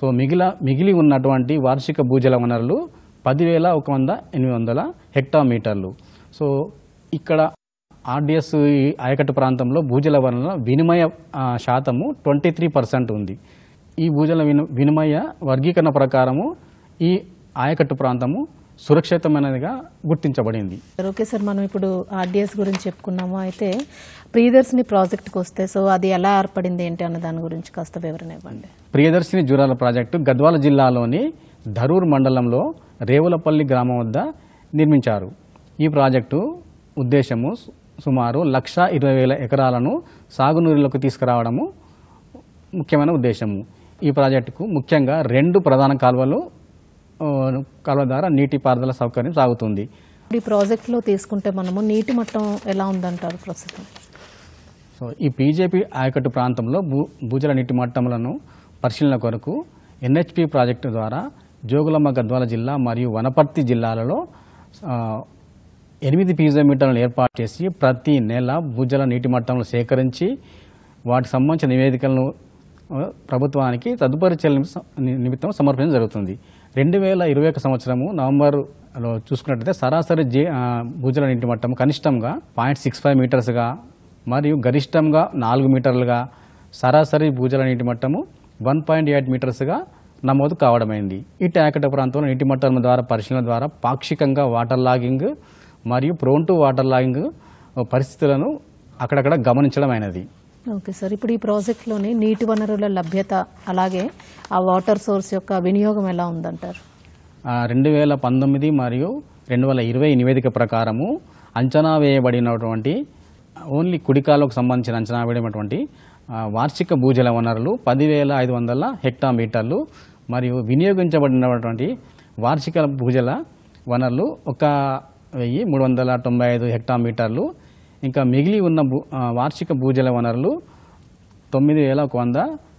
సో మిగిల మిగిలి ఉన్నటువంటి వార్షిక భూజల వనరులు పదివేల ఒక వంద ఎనిమిది వందల హెక్టామీటర్లు సో ఇక్కడ ఆర్డిఎస్ ఆయకట్టు ప్రాంతంలో భూజల వలన వినిమయ శాతము ట్వంటీ త్రీ పర్సెంట్ ఉంది ఈ భూజల వినిమయ వర్గీకరణ ప్రకారము ఈ ఆయకట్టు ప్రాంతము సురక్షితమైనదిగా గుర్తించబడింది
ఓకే సార్ మనం ఇప్పుడు ఆర్డిఎస్ గురించి చెప్పుకున్నాము అయితే ప్రియదర్శిని ప్రాజెక్టుకు వస్తే సో అది ఎలా ఏర్పడింది ఏంటి అన్న దాని గురించి కాస్త వివరణ ఇవ్వండి
ప్రియదర్శిని జూరాల ప్రాజెక్టు గద్వాల జిల్లాలోని ధరూర్ మండలంలో రేవులపల్లి గ్రామం వద్ద నిర్మించారు ఈ ప్రాజెక్టు ఉద్దేశము సుమారు లక్ష ఇరవై వేల ఎకరాలను సాగునీరులోకి తీసుకురావడము ముఖ్యమైన ఉద్దేశము ఈ ప్రాజెక్టుకు ముఖ్యంగా రెండు ప్రధాన కాలువలు కాలువ ద్వారా నీటిపారుదల సౌకర్యం సాగుతుంది
ఈ ప్రాజెక్టులో తీసుకుంటే మనము నీటి మట్టం ఎలా ఉందంటారు ప్రస్తుతం
సో ఈ బీజేపీ ఆయకట్టు ప్రాంతంలో భూ భూజల నీటి మట్టములను పరిశీలన కొరకు ఎన్హెచ్పి ప్రాజెక్టు ద్వారా జోగులమ్మ గద్వాల జిల్లా మరియు వనపర్తి జిల్లాలలో ఎనిమిది మీటర్లను ఏర్పాటు చేసి ప్రతి నెల భూజల నీటి మట్టంలో సేకరించి వాటికి సంబంధించిన నివేదికలను ప్రభుత్వానికి తదుపరి చర్యల నిమిత్తం సమర్పించడం జరుగుతుంది రెండు వేల ఇరవై ఒక సంవత్సరము నవంబర్లో చూసుకున్నట్లయితే సరాసరి జీ భూజల నీటి మట్టం కనిష్టంగా పాయింట్ సిక్స్ ఫైవ్ మీటర్స్గా మరియు గరిష్టంగా నాలుగు మీటర్లుగా సరాసరి భూజల నీటి మట్టము వన్ పాయింట్ ఎయిట్ మీటర్స్గా నమోదు కావడమైంది ఈ ట్యాకట ప్రాంతంలో నీటి మట్టం ద్వారా పరిశీలన ద్వారా పాక్షికంగా వాటర్ లాగింగ్ మరియు ప్రోన్ టు వాటర్ లాగింగ్ పరిస్థితులను అక్కడక్కడ గమనించడం అయినది
ఓకే సార్ ఇప్పుడు ఈ ప్రాజెక్ట్లోని నీటి వనరుల లభ్యత అలాగే ఆ వాటర్ సోర్స్ యొక్క వినియోగం ఎలా ఉందంటారు
రెండు వేల పంతొమ్మిది మరియు రెండు వేల ఇరవై నివేదిక ప్రకారము అంచనా వేయబడినటువంటి ఓన్లీ కుడికాలకు సంబంధించిన అంచనా వేయబడినటువంటి వార్షిక భూజల వనరులు పదివేల ఐదు వందల హెక్టార్ మీటర్లు మరియు వినియోగించబడినటువంటి వార్షిక భూజల వనరులు ఒక వెయ్యి మూడు వందల తొంభై ఐదు హెక్టామీటర్లు ఇంకా మిగిలి ఉన్న వార్షిక భూజల వనరులు తొమ్మిది వేల ఒక వంద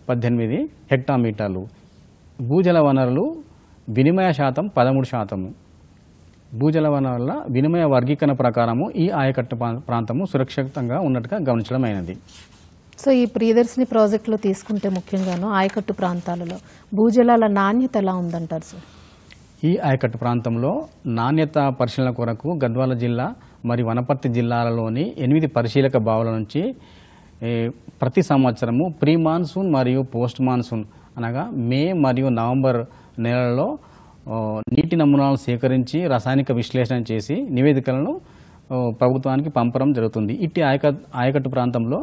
పద్దెనిమిది హెక్టామీటర్లు భూజల వనరులు వినిమయ శాతం పదమూడు శాతము భూజల వనరుల వినిమయ వర్గీకరణ ప్రకారము ఈ ఆయకట్టు ప్రాంతము సురక్షితంగా ఉన్నట్టుగా గమనించడమైనది
సో ఈ ప్రియదర్శిని ప్రాజెక్టులో తీసుకుంటే ముఖ్యంగాను ఆయకట్టు ప్రాంతాలలో భూజలాల నాణ్యత ఎలా ఉందంటారు సార్
ఈ ఆయకట్టు ప్రాంతంలో నాణ్యత పరిశీలన కొరకు గద్వాల జిల్లా మరియు వనపర్తి జిల్లాలలోని ఎనిమిది పరిశీలక బావుల నుంచి ప్రతి సంవత్సరము ప్రీ మాన్సూన్ మరియు పోస్ట్ మాన్సూన్ అనగా మే మరియు నవంబర్ నెలలో నీటి నమూనాలను సేకరించి రసాయనిక విశ్లేషణ చేసి నివేదికలను ప్రభుత్వానికి పంపడం జరుగుతుంది ఇట్టి ఆయక ఆయకట్టు ప్రాంతంలో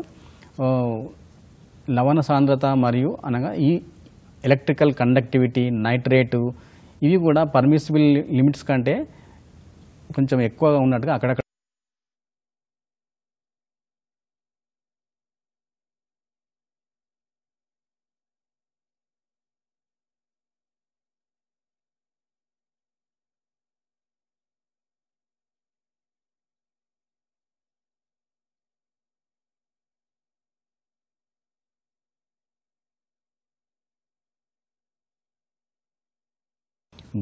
లవణ సాంద్రత మరియు అనగా ఈ ఎలక్ట్రికల్ కండక్టివిటీ నైట్రేటు ఇవి కూడా పర్మిసిబుల్ లిమిట్స్ కంటే కొంచెం ఎక్కువగా ఉన్నట్టుగా అక్కడక్కడ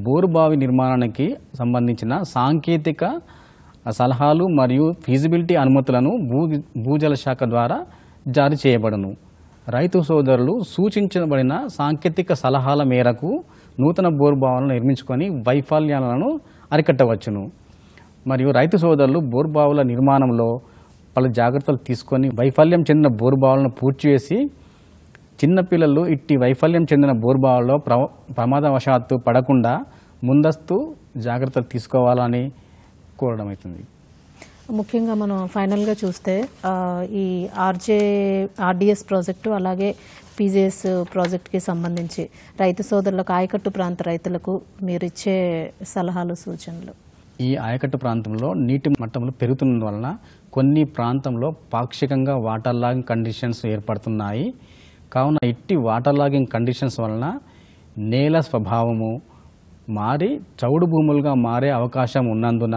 బోరుబావి నిర్మాణానికి సంబంధించిన సాంకేతిక సలహాలు మరియు ఫీజిబిలిటీ అనుమతులను భూ భూజల శాఖ ద్వారా జారీ చేయబడను రైతు సోదరులు సూచించబడిన సాంకేతిక సలహాల మేరకు నూతన బోరుబావులను నిర్మించుకొని వైఫల్యాలను అరికట్టవచ్చును మరియు రైతు సోదరులు బోరుబావుల నిర్మాణంలో పలు జాగ్రత్తలు తీసుకొని వైఫల్యం చెందిన బోరుబావులను పూడ్చివేసి చిన్నపిల్లలు ఇట్టి వైఫల్యం చెందిన బోర్బావల్లో ప్ర ప్రమాదవశాత్తు పడకుండా ముందస్తు జాగ్రత్తలు తీసుకోవాలని కోరడం అవుతుంది
ముఖ్యంగా మనం ఫైనల్గా చూస్తే ఈ ఆర్జే ఆర్డిఎస్ ప్రాజెక్టు అలాగే పీజేఎస్ ప్రాజెక్ట్కి సంబంధించి రైతు సోదరులకు ఆయకట్టు ప్రాంత రైతులకు మీరు ఇచ్చే సలహాలు సూచనలు
ఈ ఆయకట్టు ప్రాంతంలో నీటి మట్టంలో పెరుగుతున్నందువలన కొన్ని ప్రాంతంలో పాక్షికంగా వాటర్ లాగింగ్ కండిషన్స్ ఏర్పడుతున్నాయి కావున ఇట్టి వాటర్ లాగింగ్ కండిషన్స్ వలన నేల స్వభావము మారి చౌడు భూములుగా మారే అవకాశం ఉన్నందున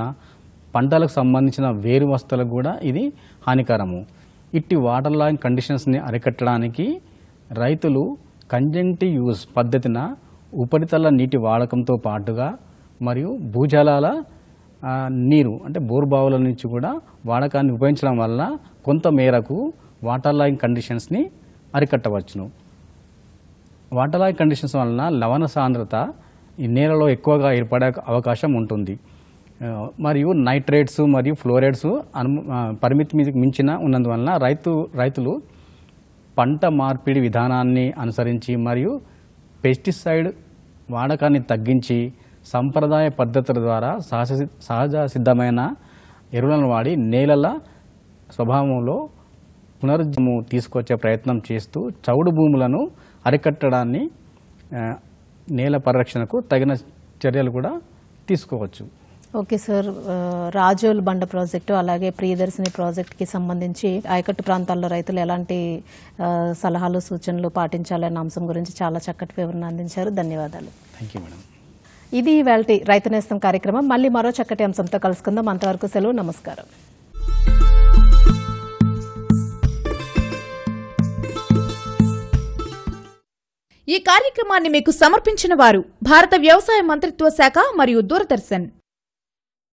పంటలకు సంబంధించిన వేరు వస్తువులకు కూడా ఇది హానికరము ఇట్టి వాటర్ లాగింగ్ కండిషన్స్ని అరికట్టడానికి రైతులు కంజెంటి యూజ్ పద్ధతిన ఉపరితల నీటి వాడకంతో పాటుగా మరియు భూజలాల నీరు అంటే బోర్బావుల నుంచి కూడా వాడకాన్ని ఉపయోగించడం వల్ల కొంత మేరకు వాటర్ లాగింగ్ కండిషన్స్ని అరికట్టవచ్చును వాటలాయ్ కండిషన్స్ వలన లవణ సాంద్రత ఈ నేలలో ఎక్కువగా ఏర్పడే అవకాశం ఉంటుంది మరియు నైట్రేట్స్ మరియు ఫ్లోరైడ్స్ అను పరిమితి మించిన ఉన్నందువలన రైతు రైతులు పంట మార్పిడి విధానాన్ని అనుసరించి మరియు పెస్టిసైడ్ వాడకాన్ని తగ్గించి సంప్రదాయ పద్ధతుల ద్వారా సహజ సహజ సిద్ధమైన ఎరువులను వాడి నేలల స్వభావంలో పునరుజ్జము తీసుకొచ్చే ప్రయత్నం చేస్తూ చౌడు భూములను అరికట్టడాన్ని నేల పరిరక్షణకు తగిన చర్యలు కూడా తీసుకోవచ్చు
ఓకే సార్ రాజోల్ బండ ప్రాజెక్టు అలాగే ప్రియదర్శిని ప్రాజెక్టుకి సంబంధించి ఆయకట్టు ప్రాంతాల్లో రైతులు ఎలాంటి సలహాలు సూచనలు పాటించాలనే అంశం గురించి చాలా చక్కటి వివరణ అందించారు ధన్యవాదాలు థ్యాంక్ యూ మేడం ఇది వాళ్ళ రైతు నేస్తం కార్యక్రమం మళ్ళీ మరో చక్కటి అంశంతో కలుసుకుందాం అంతవరకు సెలవు నమస్కారం ఈ కార్యక్రమాన్ని మీకు సమర్పించిన వారు భారత వ్యవసాయ మంత్రిత్వ శాఖ మరియు దూరదర్శన్